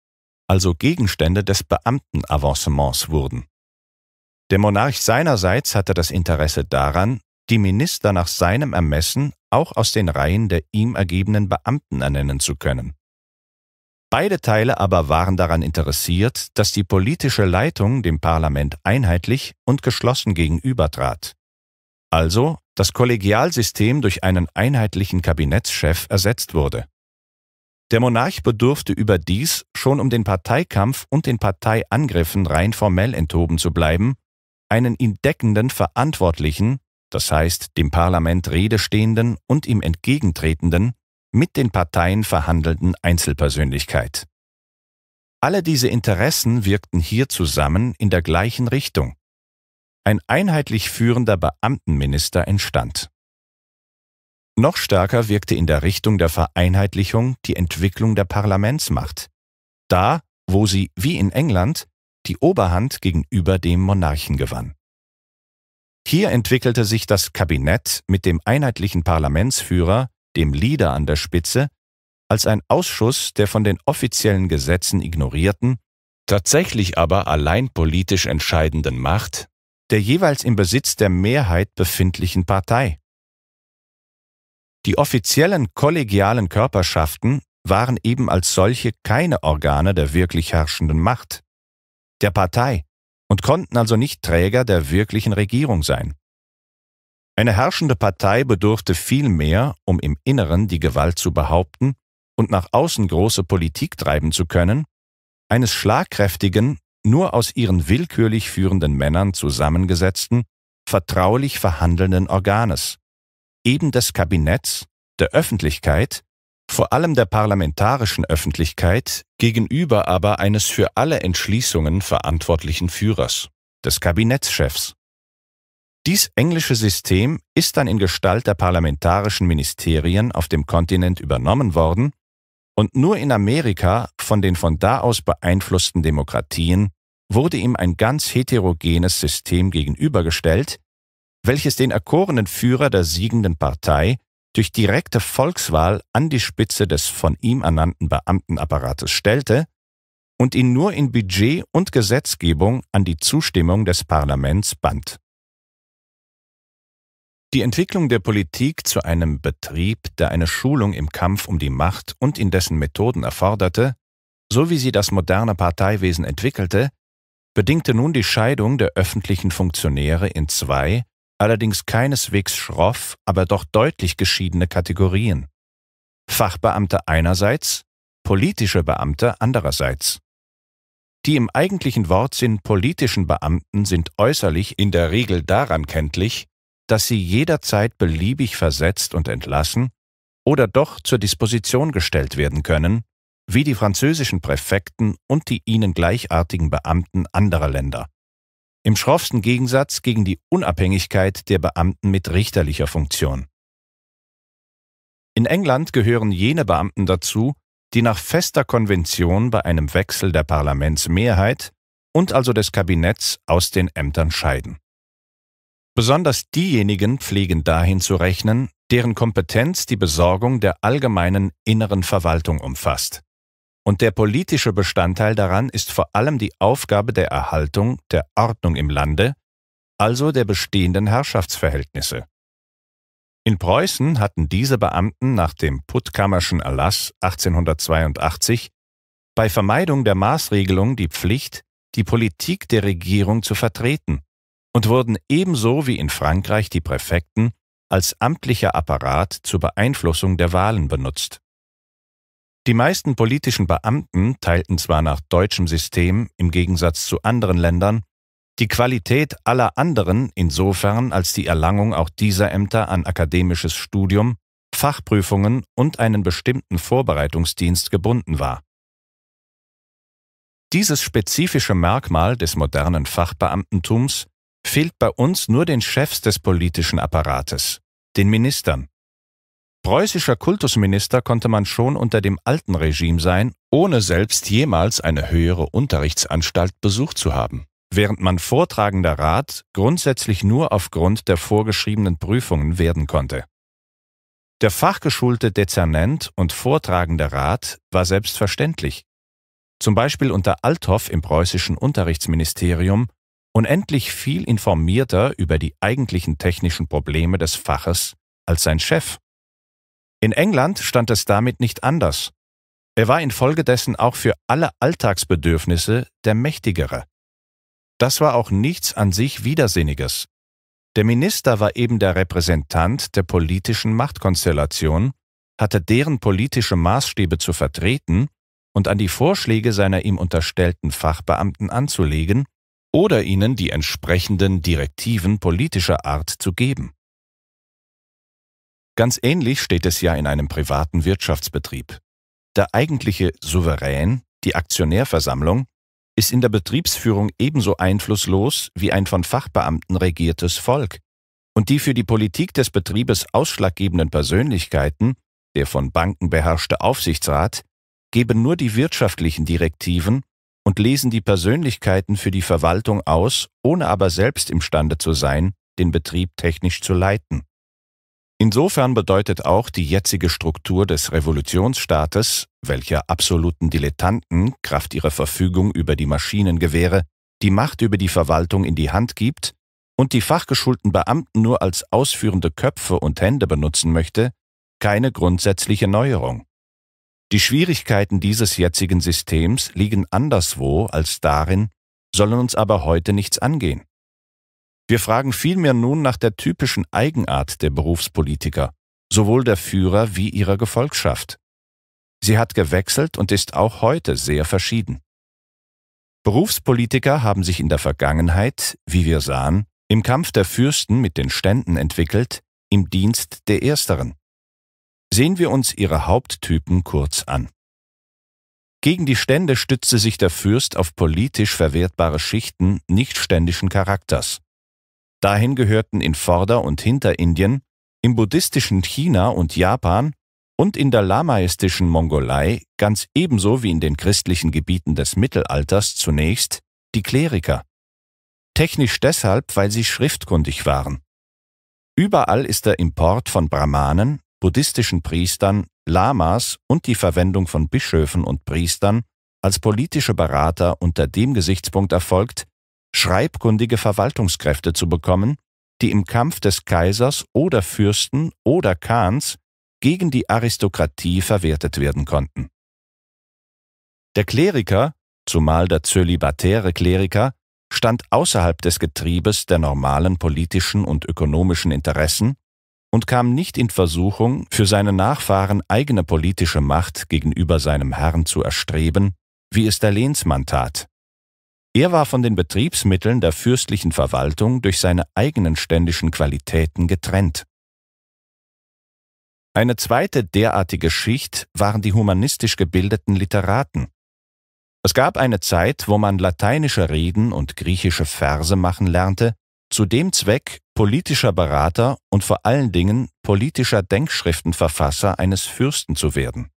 also Gegenstände des Beamtenavancements wurden. Der Monarch seinerseits hatte das Interesse daran, die Minister nach seinem Ermessen auch aus den Reihen der ihm ergebenen Beamten ernennen zu können. Beide Teile aber waren daran interessiert, dass die politische Leitung dem Parlament einheitlich und geschlossen gegenübertrat. Also das Kollegialsystem durch einen einheitlichen Kabinettschef ersetzt wurde. Der Monarch bedurfte überdies, schon um den Parteikampf und den Parteiangriffen rein formell enthoben zu bleiben, einen ihn deckenden Verantwortlichen, das heißt dem Parlament Rede stehenden und ihm entgegentretenden, mit den Parteien verhandelnden Einzelpersönlichkeit. Alle diese Interessen wirkten hier zusammen in der gleichen Richtung, ein einheitlich führender Beamtenminister entstand. Noch stärker wirkte in der Richtung der Vereinheitlichung die Entwicklung der Parlamentsmacht, da, wo sie, wie in England, die Oberhand gegenüber dem Monarchen gewann. Hier entwickelte sich das Kabinett mit dem einheitlichen Parlamentsführer, dem Leader an der Spitze, als ein Ausschuss der von den offiziellen Gesetzen ignorierten, tatsächlich aber allein politisch entscheidenden Macht der jeweils im Besitz der Mehrheit befindlichen Partei. Die offiziellen kollegialen Körperschaften waren eben als solche keine Organe der wirklich herrschenden Macht, der Partei, und konnten also nicht Träger der wirklichen Regierung sein. Eine herrschende Partei bedurfte vielmehr, um im Inneren die Gewalt zu behaupten und nach außen große Politik treiben zu können, eines schlagkräftigen, nur aus ihren willkürlich führenden Männern zusammengesetzten, vertraulich verhandelnden Organes, eben des Kabinetts, der Öffentlichkeit, vor allem der parlamentarischen Öffentlichkeit, gegenüber aber eines für alle Entschließungen verantwortlichen Führers, des Kabinettschefs. Dies englische System ist dann in Gestalt der parlamentarischen Ministerien auf dem Kontinent übernommen worden und nur in Amerika, von den von da aus beeinflussten Demokratien, wurde ihm ein ganz heterogenes System gegenübergestellt, welches den erkorenen Führer der siegenden Partei durch direkte Volkswahl an die Spitze des von ihm ernannten Beamtenapparates stellte und ihn nur in Budget und Gesetzgebung an die Zustimmung des Parlaments band. Die Entwicklung der Politik zu einem Betrieb, der eine Schulung im Kampf um die Macht und in dessen Methoden erforderte, so wie sie das moderne Parteiwesen entwickelte, bedingte nun die Scheidung der öffentlichen Funktionäre in zwei, allerdings keineswegs schroff, aber doch deutlich geschiedene Kategorien. Fachbeamte einerseits, politische Beamte andererseits. Die im eigentlichen Wortsinn politischen Beamten sind äußerlich in der Regel daran kenntlich, dass sie jederzeit beliebig versetzt und entlassen oder doch zur Disposition gestellt werden können, wie die französischen Präfekten und die ihnen gleichartigen Beamten anderer Länder. Im schroffsten Gegensatz gegen die Unabhängigkeit der Beamten mit richterlicher Funktion. In England gehören jene Beamten dazu, die nach fester Konvention bei einem Wechsel der Parlamentsmehrheit und also des Kabinetts aus den Ämtern scheiden. Besonders diejenigen pflegen dahin zu rechnen, deren Kompetenz die Besorgung der allgemeinen inneren Verwaltung umfasst. Und der politische Bestandteil daran ist vor allem die Aufgabe der Erhaltung der Ordnung im Lande, also der bestehenden Herrschaftsverhältnisse. In Preußen hatten diese Beamten nach dem Puttkammerschen Erlass 1882 bei Vermeidung der Maßregelung die Pflicht, die Politik der Regierung zu vertreten und wurden ebenso wie in Frankreich die Präfekten als amtlicher Apparat zur Beeinflussung der Wahlen benutzt. Die meisten politischen Beamten teilten zwar nach deutschem System im Gegensatz zu anderen Ländern die Qualität aller anderen insofern, als die Erlangung auch dieser Ämter an akademisches Studium, Fachprüfungen und einen bestimmten Vorbereitungsdienst gebunden war. Dieses spezifische Merkmal des modernen Fachbeamtentums fehlt bei uns nur den Chefs des politischen Apparates, den Ministern. Preußischer Kultusminister konnte man schon unter dem alten Regime sein, ohne selbst jemals eine höhere Unterrichtsanstalt besucht zu haben, während man vortragender Rat grundsätzlich nur aufgrund der vorgeschriebenen Prüfungen werden konnte. Der fachgeschulte Dezernent und vortragender Rat war selbstverständlich. Zum Beispiel unter Althoff im preußischen Unterrichtsministerium unendlich viel informierter über die eigentlichen technischen Probleme des Faches als sein Chef. In England stand es damit nicht anders. Er war infolgedessen auch für alle Alltagsbedürfnisse der Mächtigere. Das war auch nichts an sich Widersinniges. Der Minister war eben der Repräsentant der politischen Machtkonstellation, hatte deren politische Maßstäbe zu vertreten und an die Vorschläge seiner ihm unterstellten Fachbeamten anzulegen, oder ihnen die entsprechenden Direktiven politischer Art zu geben. Ganz ähnlich steht es ja in einem privaten Wirtschaftsbetrieb. Der eigentliche Souverän, die Aktionärversammlung, ist in der Betriebsführung ebenso einflusslos wie ein von Fachbeamten regiertes Volk, und die für die Politik des Betriebes ausschlaggebenden Persönlichkeiten, der von Banken beherrschte Aufsichtsrat, geben nur die wirtschaftlichen Direktiven und lesen die Persönlichkeiten für die Verwaltung aus, ohne aber selbst imstande zu sein, den Betrieb technisch zu leiten. Insofern bedeutet auch die jetzige Struktur des Revolutionsstaates, welcher absoluten Dilettanten kraft ihrer Verfügung über die Maschinengewehre die Macht über die Verwaltung in die Hand gibt und die fachgeschulten Beamten nur als ausführende Köpfe und Hände benutzen möchte, keine grundsätzliche Neuerung. Die Schwierigkeiten dieses jetzigen Systems liegen anderswo als darin, sollen uns aber heute nichts angehen. Wir fragen vielmehr nun nach der typischen Eigenart der Berufspolitiker, sowohl der Führer wie ihrer Gefolgschaft. Sie hat gewechselt und ist auch heute sehr verschieden. Berufspolitiker haben sich in der Vergangenheit, wie wir sahen, im Kampf der Fürsten mit den Ständen entwickelt, im Dienst der Ersteren. Sehen wir uns ihre Haupttypen kurz an. Gegen die Stände stützte sich der Fürst auf politisch verwertbare Schichten nichtständischen Charakters. Dahin gehörten in Vorder- und Hinterindien, im buddhistischen China und Japan und in der lamaistischen Mongolei ganz ebenso wie in den christlichen Gebieten des Mittelalters zunächst die Kleriker. Technisch deshalb, weil sie schriftkundig waren. Überall ist der Import von Brahmanen, buddhistischen Priestern, Lamas und die Verwendung von Bischöfen und Priestern als politische Berater unter dem Gesichtspunkt erfolgt, schreibkundige Verwaltungskräfte zu bekommen, die im Kampf des Kaisers oder Fürsten oder Khans gegen die Aristokratie verwertet werden konnten. Der Kleriker, zumal der zölibatäre Kleriker, stand außerhalb des Getriebes der normalen politischen und ökonomischen Interessen und kam nicht in Versuchung, für seine Nachfahren eigene politische Macht gegenüber seinem Herrn zu erstreben, wie es der Lehnsmann tat. Er war von den Betriebsmitteln der fürstlichen Verwaltung durch seine eigenen ständischen Qualitäten getrennt. Eine zweite derartige Schicht waren die humanistisch gebildeten Literaten. Es gab eine Zeit, wo man lateinische Reden und griechische Verse machen lernte, zu dem Zweck, politischer Berater und vor allen Dingen politischer Denkschriftenverfasser eines Fürsten zu werden.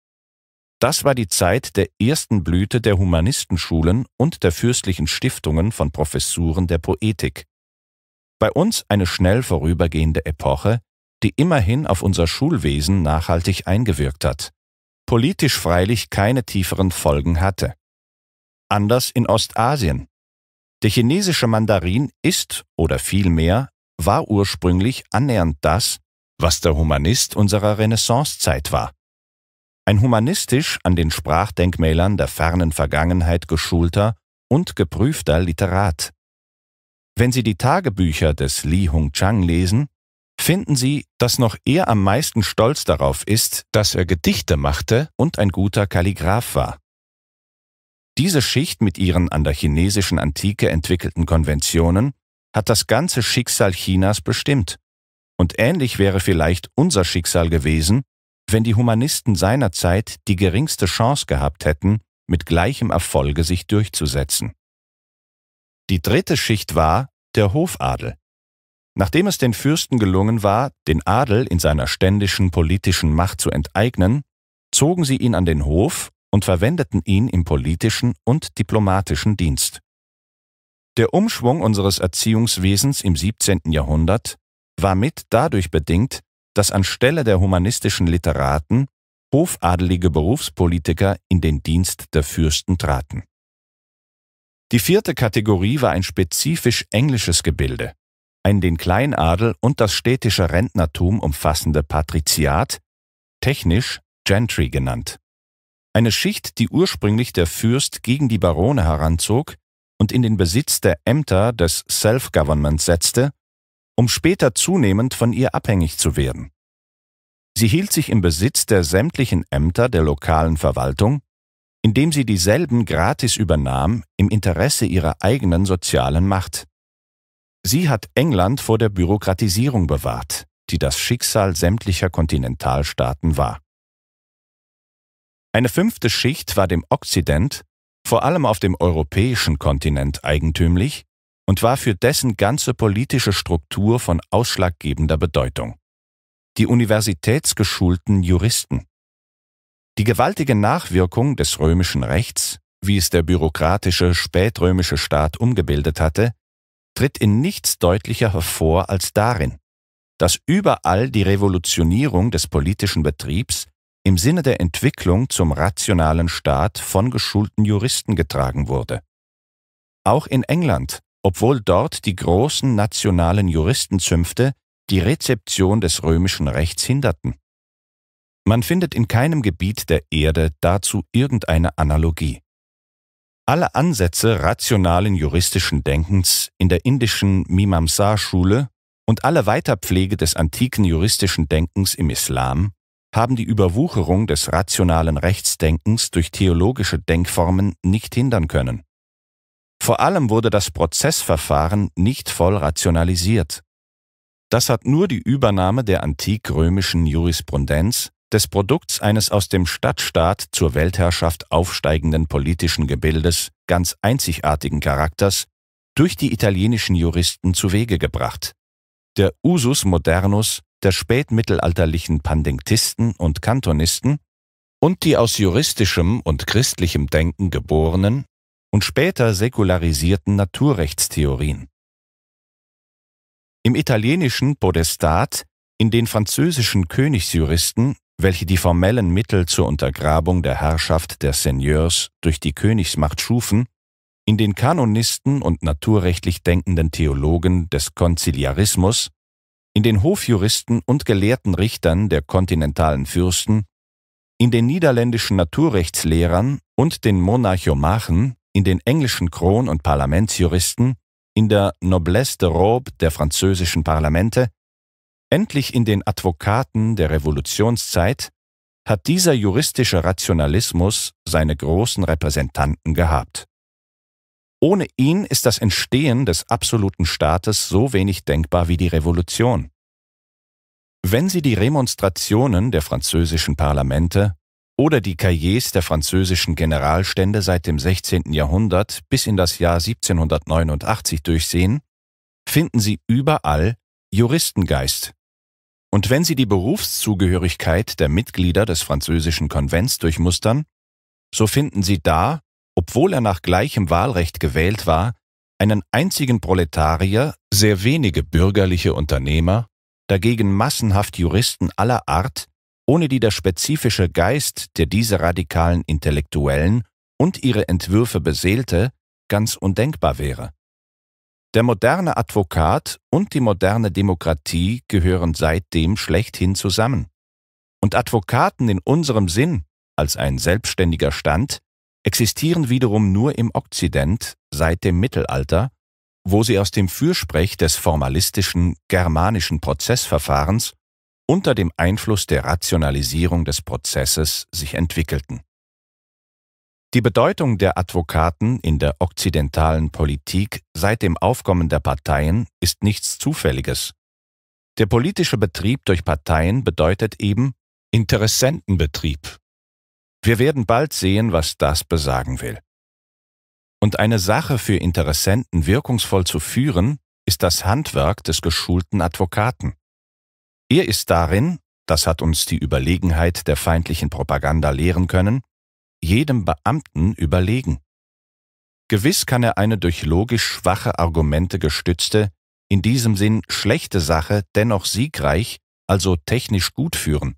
Das war die Zeit der ersten Blüte der Humanistenschulen und der fürstlichen Stiftungen von Professuren der Poetik. Bei uns eine schnell vorübergehende Epoche, die immerhin auf unser Schulwesen nachhaltig eingewirkt hat, politisch freilich keine tieferen Folgen hatte. Anders in Ostasien. Der chinesische Mandarin ist oder vielmehr war ursprünglich annähernd das, was der Humanist unserer Renaissancezeit war. Ein humanistisch an den Sprachdenkmälern der fernen Vergangenheit geschulter und geprüfter Literat. Wenn Sie die Tagebücher des Li Hung Chang lesen, finden Sie, dass noch er am meisten stolz darauf ist, dass er Gedichte machte und ein guter Kalligraph war. Diese Schicht mit ihren an der chinesischen Antike entwickelten Konventionen hat das ganze Schicksal Chinas bestimmt. Und ähnlich wäre vielleicht unser Schicksal gewesen, wenn die Humanisten seinerzeit die geringste Chance gehabt hätten, mit gleichem Erfolge sich durchzusetzen. Die dritte Schicht war der Hofadel. Nachdem es den Fürsten gelungen war, den Adel in seiner ständischen politischen Macht zu enteignen, zogen sie ihn an den Hof und verwendeten ihn im politischen und diplomatischen Dienst. Der Umschwung unseres Erziehungswesens im 17. Jahrhundert war mit dadurch bedingt, dass anstelle der humanistischen Literaten hofadelige Berufspolitiker in den Dienst der Fürsten traten. Die vierte Kategorie war ein spezifisch englisches Gebilde, ein den Kleinadel und das städtische Rentnertum umfassende Patriziat, technisch Gentry genannt. Eine Schicht, die ursprünglich der Fürst gegen die Barone heranzog und in den Besitz der Ämter des Self-Government setzte, um später zunehmend von ihr abhängig zu werden. Sie hielt sich im Besitz der sämtlichen Ämter der lokalen Verwaltung, indem sie dieselben gratis übernahm im Interesse ihrer eigenen sozialen Macht. Sie hat England vor der Bürokratisierung bewahrt, die das Schicksal sämtlicher Kontinentalstaaten war. Eine fünfte Schicht war dem Okzident vor allem auf dem europäischen Kontinent eigentümlich und war für dessen ganze politische Struktur von ausschlaggebender Bedeutung. Die universitätsgeschulten Juristen. Die gewaltige Nachwirkung des römischen Rechts, wie es der bürokratische spätrömische Staat umgebildet hatte, tritt in nichts deutlicher hervor als darin, dass überall die Revolutionierung des politischen Betriebs im Sinne der Entwicklung zum rationalen Staat von geschulten Juristen getragen wurde. Auch in England, obwohl dort die großen nationalen Juristenzünfte die Rezeption des römischen Rechts hinderten. Man findet in keinem Gebiet der Erde dazu irgendeine Analogie. Alle Ansätze rationalen juristischen Denkens in der indischen mimamsa schule und alle Weiterpflege des antiken juristischen Denkens im Islam haben die Überwucherung des rationalen Rechtsdenkens durch theologische Denkformen nicht hindern können. Vor allem wurde das Prozessverfahren nicht voll rationalisiert. Das hat nur die Übernahme der antikrömischen Jurisprudenz, des Produkts eines aus dem Stadtstaat zur Weltherrschaft aufsteigenden politischen Gebildes ganz einzigartigen Charakters, durch die italienischen Juristen zu Wege gebracht. Der Usus modernus der spätmittelalterlichen Pandenktisten und Kantonisten und die aus juristischem und christlichem Denken geborenen und später säkularisierten Naturrechtstheorien. Im italienischen Podestat, in den französischen Königsjuristen, welche die formellen Mittel zur Untergrabung der Herrschaft der Seigneurs durch die Königsmacht schufen, in den Kanonisten und naturrechtlich denkenden Theologen des Konziliarismus in den Hofjuristen und gelehrten Richtern der kontinentalen Fürsten, in den niederländischen Naturrechtslehrern und den Monarchomachen, in den englischen Kron- und Parlamentsjuristen, in der Noblesse de Robe der französischen Parlamente, endlich in den Advokaten der Revolutionszeit, hat dieser juristische Rationalismus seine großen Repräsentanten gehabt ohne ihn ist das Entstehen des absoluten Staates so wenig denkbar wie die Revolution. Wenn Sie die Remonstrationen der französischen Parlamente oder die Cahiers der französischen Generalstände seit dem 16. Jahrhundert bis in das Jahr 1789 durchsehen, finden Sie überall Juristengeist. Und wenn Sie die Berufszugehörigkeit der Mitglieder des französischen Konvents durchmustern, so finden Sie da obwohl er nach gleichem Wahlrecht gewählt war, einen einzigen Proletarier, sehr wenige bürgerliche Unternehmer, dagegen massenhaft Juristen aller Art, ohne die der spezifische Geist, der diese radikalen Intellektuellen und ihre Entwürfe beseelte, ganz undenkbar wäre. Der moderne Advokat und die moderne Demokratie gehören seitdem schlechthin zusammen. Und Advokaten in unserem Sinn, als ein selbstständiger Stand, existieren wiederum nur im Okzident seit dem Mittelalter, wo sie aus dem Fürsprech des formalistischen germanischen Prozessverfahrens unter dem Einfluss der Rationalisierung des Prozesses sich entwickelten. Die Bedeutung der Advokaten in der okzidentalen Politik seit dem Aufkommen der Parteien ist nichts Zufälliges. Der politische Betrieb durch Parteien bedeutet eben Interessentenbetrieb wir werden bald sehen, was das besagen will. Und eine Sache für Interessenten wirkungsvoll zu führen, ist das Handwerk des geschulten Advokaten. Er ist darin, das hat uns die Überlegenheit der feindlichen Propaganda lehren können, jedem Beamten überlegen. Gewiss kann er eine durch logisch schwache Argumente gestützte, in diesem Sinn schlechte Sache dennoch siegreich, also technisch gut führen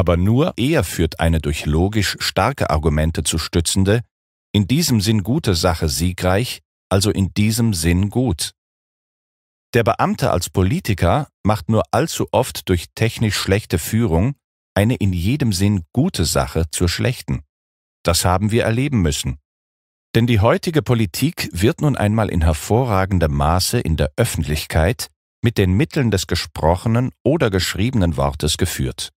aber nur er führt eine durch logisch starke Argumente zu stützende, in diesem Sinn gute Sache siegreich, also in diesem Sinn gut. Der Beamte als Politiker macht nur allzu oft durch technisch schlechte Führung eine in jedem Sinn gute Sache zur schlechten. Das haben wir erleben müssen. Denn die heutige Politik wird nun einmal in hervorragendem Maße in der Öffentlichkeit mit den Mitteln des gesprochenen oder geschriebenen Wortes geführt.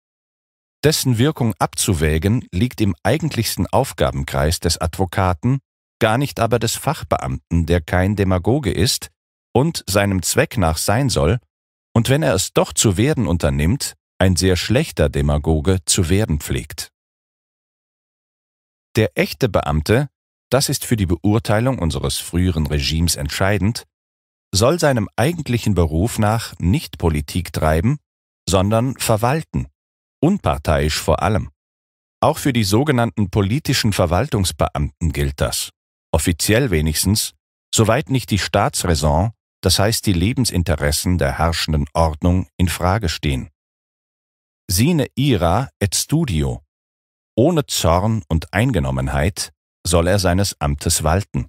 Dessen Wirkung abzuwägen liegt im eigentlichsten Aufgabenkreis des Advokaten, gar nicht aber des Fachbeamten, der kein Demagoge ist und seinem Zweck nach sein soll, und wenn er es doch zu werden unternimmt, ein sehr schlechter Demagoge zu werden pflegt. Der echte Beamte, das ist für die Beurteilung unseres früheren Regimes entscheidend, soll seinem eigentlichen Beruf nach nicht Politik treiben, sondern verwalten unparteiisch vor allem. Auch für die sogenannten politischen Verwaltungsbeamten gilt das, offiziell wenigstens, soweit nicht die Staatsräson, das heißt die Lebensinteressen der herrschenden Ordnung, in Frage stehen. Sine ira et studio. Ohne Zorn und Eingenommenheit soll er seines Amtes walten.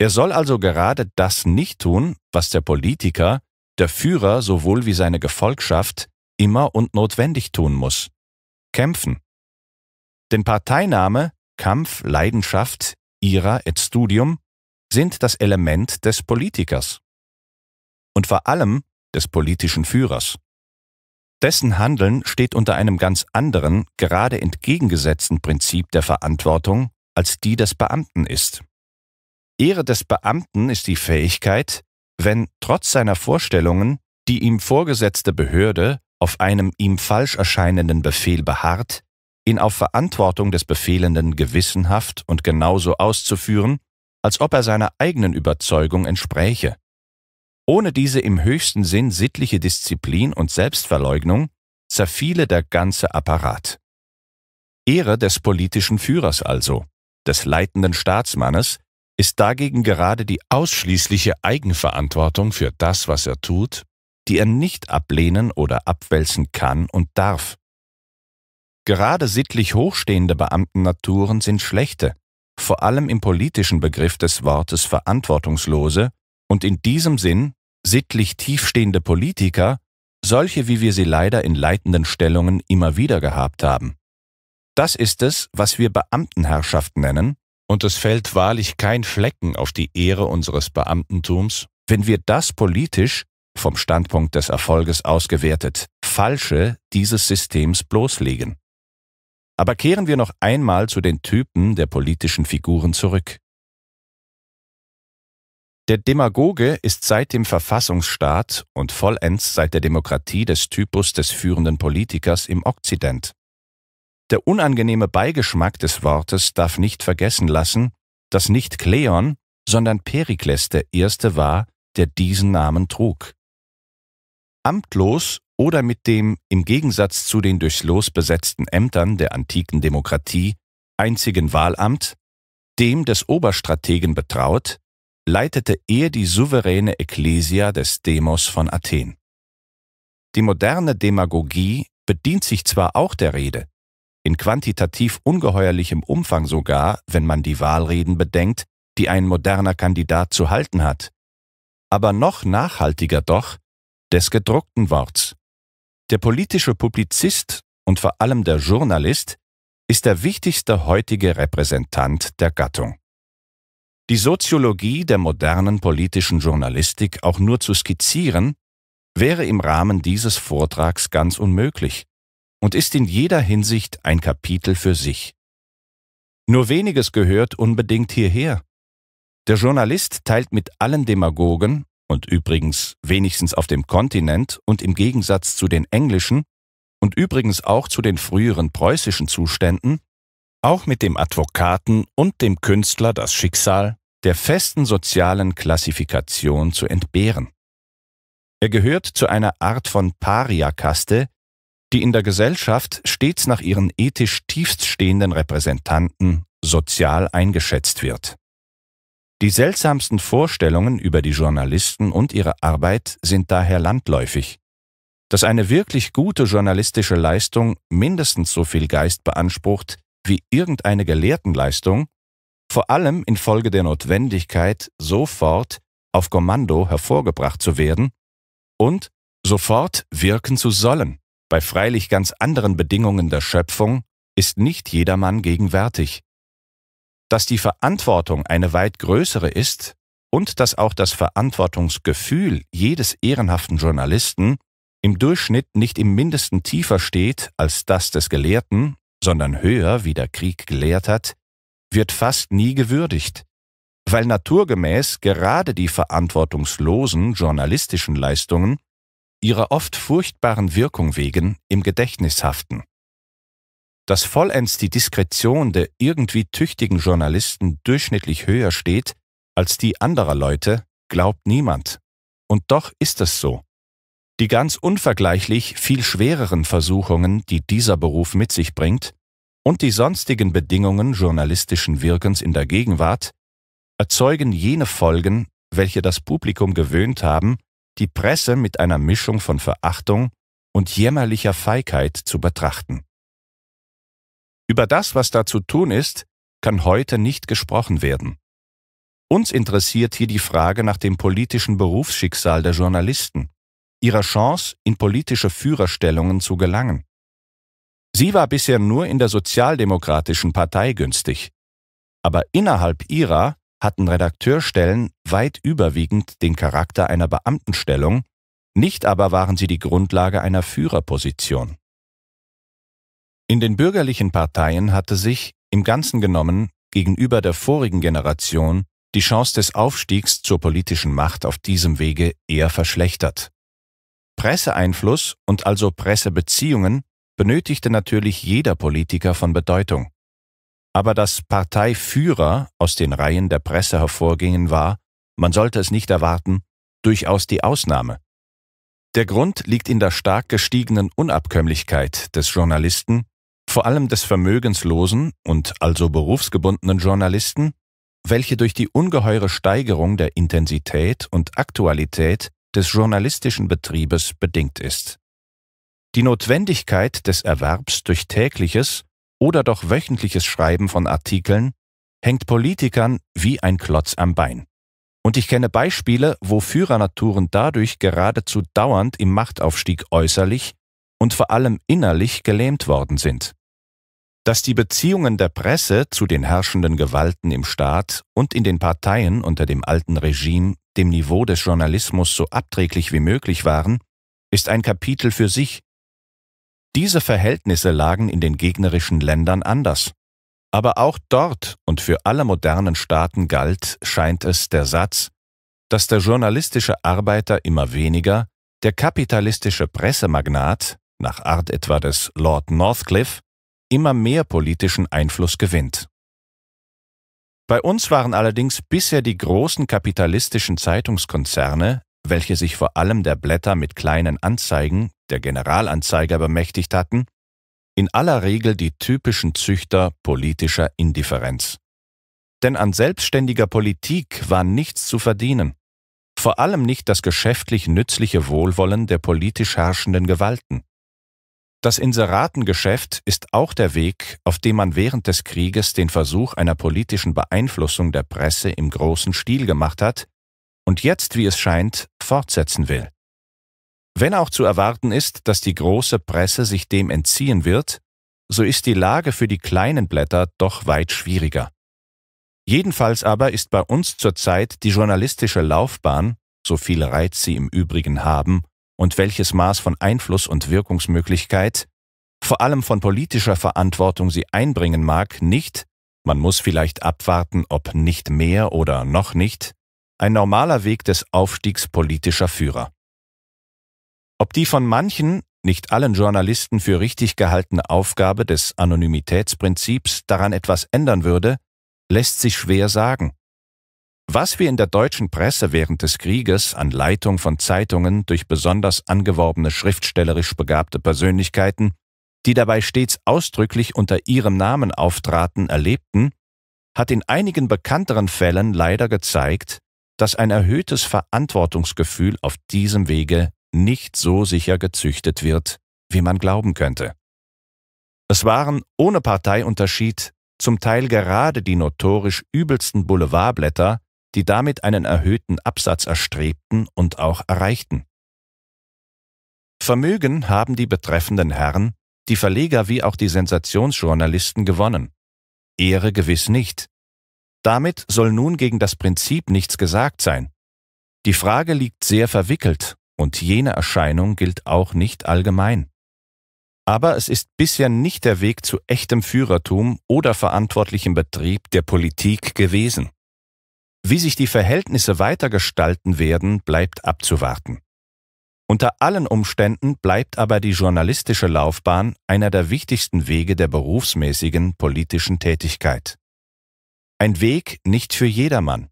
Er soll also gerade das nicht tun, was der Politiker, der Führer sowohl wie seine Gefolgschaft immer und notwendig tun muss. Kämpfen. Denn Parteinahme, Kampf, Leidenschaft, ira et studium sind das Element des Politikers. Und vor allem des politischen Führers. Dessen Handeln steht unter einem ganz anderen, gerade entgegengesetzten Prinzip der Verantwortung, als die des Beamten ist. Ehre des Beamten ist die Fähigkeit, wenn trotz seiner Vorstellungen die ihm vorgesetzte Behörde auf einem ihm falsch erscheinenden Befehl beharrt, ihn auf Verantwortung des Befehlenden gewissenhaft und genauso auszuführen, als ob er seiner eigenen Überzeugung entspräche. Ohne diese im höchsten Sinn sittliche Disziplin und Selbstverleugnung zerfiele der ganze Apparat. Ehre des politischen Führers also, des leitenden Staatsmannes, ist dagegen gerade die ausschließliche Eigenverantwortung für das, was er tut, die er nicht ablehnen oder abwälzen kann und darf. Gerade sittlich hochstehende Beamtennaturen sind schlechte, vor allem im politischen Begriff des Wortes verantwortungslose und in diesem Sinn sittlich tiefstehende Politiker, solche wie wir sie leider in leitenden Stellungen immer wieder gehabt haben. Das ist es, was wir Beamtenherrschaft nennen, und es fällt wahrlich kein Flecken auf die Ehre unseres Beamtentums, wenn wir das politisch vom Standpunkt des Erfolges ausgewertet, falsche dieses Systems bloßlegen. Aber kehren wir noch einmal zu den Typen der politischen Figuren zurück. Der Demagoge ist seit dem Verfassungsstaat und vollends seit der Demokratie des Typus des führenden Politikers im Okzident. Der unangenehme Beigeschmack des Wortes darf nicht vergessen lassen, dass nicht Kleon, sondern Perikles der Erste war, der diesen Namen trug. Amtlos oder mit dem im Gegensatz zu den durchs Los besetzten Ämtern der antiken Demokratie einzigen Wahlamt, dem des Oberstrategen betraut, leitete er die souveräne Ekklesia des Demos von Athen. Die moderne Demagogie bedient sich zwar auch der Rede, in quantitativ ungeheuerlichem Umfang sogar, wenn man die Wahlreden bedenkt, die ein moderner Kandidat zu halten hat, aber noch nachhaltiger doch des gedruckten Worts. Der politische Publizist und vor allem der Journalist ist der wichtigste heutige Repräsentant der Gattung. Die Soziologie der modernen politischen Journalistik auch nur zu skizzieren, wäre im Rahmen dieses Vortrags ganz unmöglich und ist in jeder Hinsicht ein Kapitel für sich. Nur weniges gehört unbedingt hierher. Der Journalist teilt mit allen Demagogen und übrigens wenigstens auf dem Kontinent und im Gegensatz zu den englischen und übrigens auch zu den früheren preußischen Zuständen, auch mit dem Advokaten und dem Künstler das Schicksal der festen sozialen Klassifikation zu entbehren. Er gehört zu einer Art von Pariakaste, die in der Gesellschaft stets nach ihren ethisch tiefststehenden Repräsentanten sozial eingeschätzt wird. Die seltsamsten Vorstellungen über die Journalisten und ihre Arbeit sind daher landläufig. Dass eine wirklich gute journalistische Leistung mindestens so viel Geist beansprucht wie irgendeine Gelehrtenleistung, vor allem infolge der Notwendigkeit, sofort auf Kommando hervorgebracht zu werden und sofort wirken zu sollen, bei freilich ganz anderen Bedingungen der Schöpfung, ist nicht jedermann gegenwärtig dass die Verantwortung eine weit größere ist und dass auch das Verantwortungsgefühl jedes ehrenhaften Journalisten im Durchschnitt nicht im mindesten tiefer steht als das des Gelehrten, sondern höher, wie der Krieg gelehrt hat, wird fast nie gewürdigt, weil naturgemäß gerade die verantwortungslosen journalistischen Leistungen ihrer oft furchtbaren Wirkung wegen im Gedächtnis haften dass vollends die Diskretion der irgendwie tüchtigen Journalisten durchschnittlich höher steht als die anderer Leute, glaubt niemand. Und doch ist es so. Die ganz unvergleichlich viel schwereren Versuchungen, die dieser Beruf mit sich bringt, und die sonstigen Bedingungen journalistischen Wirkens in der Gegenwart erzeugen jene Folgen, welche das Publikum gewöhnt haben, die Presse mit einer Mischung von Verachtung und jämmerlicher Feigheit zu betrachten. Über das, was da zu tun ist, kann heute nicht gesprochen werden. Uns interessiert hier die Frage nach dem politischen Berufsschicksal der Journalisten, ihrer Chance, in politische Führerstellungen zu gelangen. Sie war bisher nur in der Sozialdemokratischen Partei günstig, aber innerhalb ihrer hatten Redakteurstellen weit überwiegend den Charakter einer Beamtenstellung, nicht aber waren sie die Grundlage einer Führerposition. In den bürgerlichen Parteien hatte sich, im Ganzen genommen, gegenüber der vorigen Generation die Chance des Aufstiegs zur politischen Macht auf diesem Wege eher verschlechtert. Presseeinfluss und also Pressebeziehungen benötigte natürlich jeder Politiker von Bedeutung. Aber dass Parteiführer aus den Reihen der Presse hervorgingen war, man sollte es nicht erwarten, durchaus die Ausnahme. Der Grund liegt in der stark gestiegenen Unabkömmlichkeit des Journalisten, vor allem des vermögenslosen und also berufsgebundenen Journalisten, welche durch die ungeheure Steigerung der Intensität und Aktualität des journalistischen Betriebes bedingt ist. Die Notwendigkeit des Erwerbs durch tägliches oder doch wöchentliches Schreiben von Artikeln hängt Politikern wie ein Klotz am Bein. Und ich kenne Beispiele, wo Führernaturen dadurch geradezu dauernd im Machtaufstieg äußerlich und vor allem innerlich gelähmt worden sind dass die Beziehungen der Presse zu den herrschenden Gewalten im Staat und in den Parteien unter dem alten Regime dem Niveau des Journalismus so abträglich wie möglich waren, ist ein Kapitel für sich. Diese Verhältnisse lagen in den gegnerischen Ländern anders. Aber auch dort und für alle modernen Staaten galt, scheint es, der Satz, dass der journalistische Arbeiter immer weniger, der kapitalistische Pressemagnat, nach Art etwa des Lord Northcliffe, immer mehr politischen Einfluss gewinnt. Bei uns waren allerdings bisher die großen kapitalistischen Zeitungskonzerne, welche sich vor allem der Blätter mit kleinen Anzeigen, der Generalanzeiger bemächtigt hatten, in aller Regel die typischen Züchter politischer Indifferenz. Denn an selbstständiger Politik war nichts zu verdienen, vor allem nicht das geschäftlich nützliche Wohlwollen der politisch herrschenden Gewalten. Das Inseratengeschäft ist auch der Weg, auf dem man während des Krieges den Versuch einer politischen Beeinflussung der Presse im großen Stil gemacht hat und jetzt, wie es scheint, fortsetzen will. Wenn auch zu erwarten ist, dass die große Presse sich dem entziehen wird, so ist die Lage für die kleinen Blätter doch weit schwieriger. Jedenfalls aber ist bei uns zurzeit die journalistische Laufbahn, so viel Reiz sie im Übrigen haben, und welches Maß von Einfluss und Wirkungsmöglichkeit, vor allem von politischer Verantwortung sie einbringen mag, nicht, man muss vielleicht abwarten, ob nicht mehr oder noch nicht, ein normaler Weg des Aufstiegs politischer Führer. Ob die von manchen, nicht allen Journalisten für richtig gehaltene Aufgabe des Anonymitätsprinzips daran etwas ändern würde, lässt sich schwer sagen. Was wir in der deutschen Presse während des Krieges an Leitung von Zeitungen durch besonders angeworbene schriftstellerisch begabte Persönlichkeiten, die dabei stets ausdrücklich unter ihrem Namen auftraten, erlebten, hat in einigen bekannteren Fällen leider gezeigt, dass ein erhöhtes Verantwortungsgefühl auf diesem Wege nicht so sicher gezüchtet wird, wie man glauben könnte. Es waren ohne Parteiunterschied zum Teil gerade die notorisch übelsten Boulevardblätter, die damit einen erhöhten Absatz erstrebten und auch erreichten. Vermögen haben die betreffenden Herren, die Verleger wie auch die Sensationsjournalisten gewonnen. Ehre gewiss nicht. Damit soll nun gegen das Prinzip nichts gesagt sein. Die Frage liegt sehr verwickelt und jene Erscheinung gilt auch nicht allgemein. Aber es ist bisher nicht der Weg zu echtem Führertum oder verantwortlichem Betrieb der Politik gewesen. Wie sich die Verhältnisse weitergestalten werden, bleibt abzuwarten. Unter allen Umständen bleibt aber die journalistische Laufbahn einer der wichtigsten Wege der berufsmäßigen politischen Tätigkeit. Ein Weg nicht für jedermann,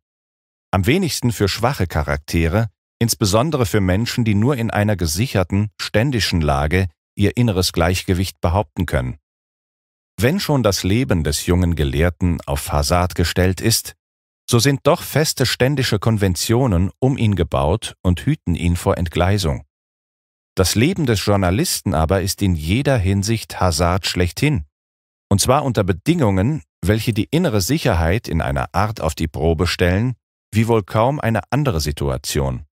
am wenigsten für schwache Charaktere, insbesondere für Menschen, die nur in einer gesicherten, ständischen Lage ihr inneres Gleichgewicht behaupten können. Wenn schon das Leben des jungen Gelehrten auf Fassad gestellt ist, so sind doch feste ständische Konventionen um ihn gebaut und hüten ihn vor Entgleisung. Das Leben des Journalisten aber ist in jeder Hinsicht Hazard schlechthin, und zwar unter Bedingungen, welche die innere Sicherheit in einer Art auf die Probe stellen, wie wohl kaum eine andere Situation.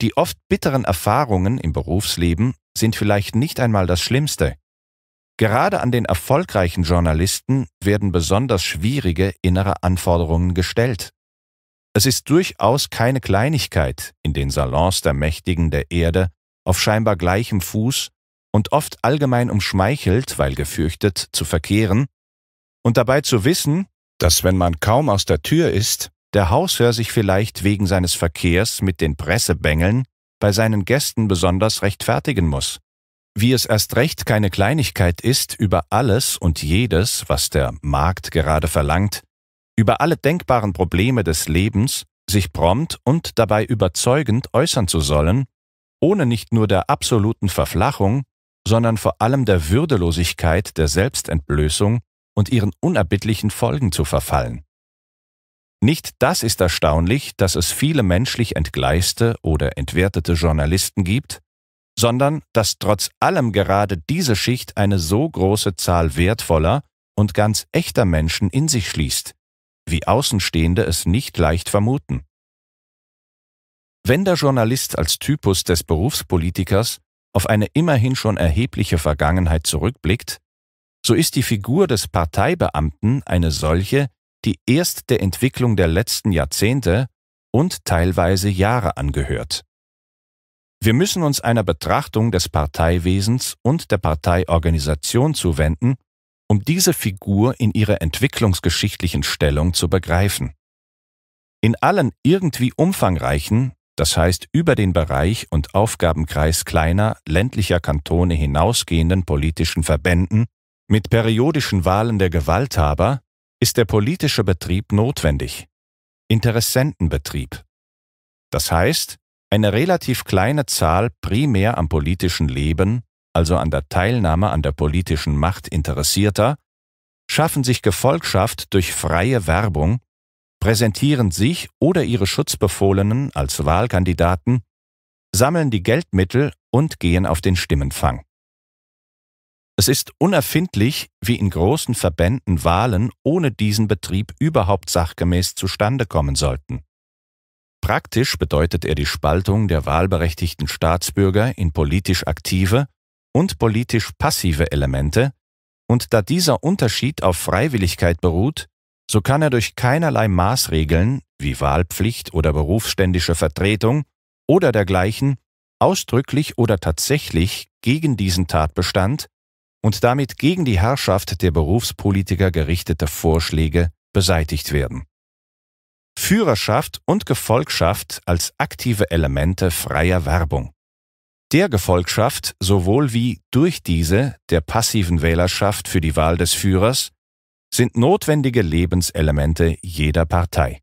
Die oft bitteren Erfahrungen im Berufsleben sind vielleicht nicht einmal das Schlimmste, Gerade an den erfolgreichen Journalisten werden besonders schwierige innere Anforderungen gestellt. Es ist durchaus keine Kleinigkeit, in den Salons der Mächtigen der Erde auf scheinbar gleichem Fuß und oft allgemein umschmeichelt, weil gefürchtet, zu verkehren, und dabei zu wissen, dass wenn man kaum aus der Tür ist, der Haushör sich vielleicht wegen seines Verkehrs mit den Pressebängeln bei seinen Gästen besonders rechtfertigen muss wie es erst recht keine Kleinigkeit ist, über alles und jedes, was der Markt gerade verlangt, über alle denkbaren Probleme des Lebens, sich prompt und dabei überzeugend äußern zu sollen, ohne nicht nur der absoluten Verflachung, sondern vor allem der Würdelosigkeit der Selbstentblößung und ihren unerbittlichen Folgen zu verfallen. Nicht das ist erstaunlich, dass es viele menschlich entgleiste oder entwertete Journalisten gibt, sondern dass trotz allem gerade diese Schicht eine so große Zahl wertvoller und ganz echter Menschen in sich schließt, wie Außenstehende es nicht leicht vermuten. Wenn der Journalist als Typus des Berufspolitikers auf eine immerhin schon erhebliche Vergangenheit zurückblickt, so ist die Figur des Parteibeamten eine solche, die erst der Entwicklung der letzten Jahrzehnte und teilweise Jahre angehört. Wir müssen uns einer Betrachtung des Parteiwesens und der Parteiorganisation zuwenden, um diese Figur in ihrer entwicklungsgeschichtlichen Stellung zu begreifen. In allen irgendwie umfangreichen, das heißt über den Bereich und Aufgabenkreis kleiner, ländlicher Kantone hinausgehenden politischen Verbänden mit periodischen Wahlen der Gewalthaber, ist der politische Betrieb notwendig. Interessentenbetrieb. Das heißt, eine relativ kleine Zahl primär am politischen Leben, also an der Teilnahme an der politischen Macht Interessierter, schaffen sich Gefolgschaft durch freie Werbung, präsentieren sich oder ihre Schutzbefohlenen als Wahlkandidaten, sammeln die Geldmittel und gehen auf den Stimmenfang. Es ist unerfindlich, wie in großen Verbänden Wahlen ohne diesen Betrieb überhaupt sachgemäß zustande kommen sollten. Praktisch bedeutet er die Spaltung der wahlberechtigten Staatsbürger in politisch aktive und politisch passive Elemente, und da dieser Unterschied auf Freiwilligkeit beruht, so kann er durch keinerlei Maßregeln wie Wahlpflicht oder berufsständische Vertretung oder dergleichen ausdrücklich oder tatsächlich gegen diesen Tatbestand und damit gegen die Herrschaft der Berufspolitiker gerichtete Vorschläge beseitigt werden Führerschaft und Gefolgschaft als aktive Elemente freier Werbung. Der Gefolgschaft sowohl wie durch diese der passiven Wählerschaft für die Wahl des Führers sind notwendige Lebenselemente jeder Partei.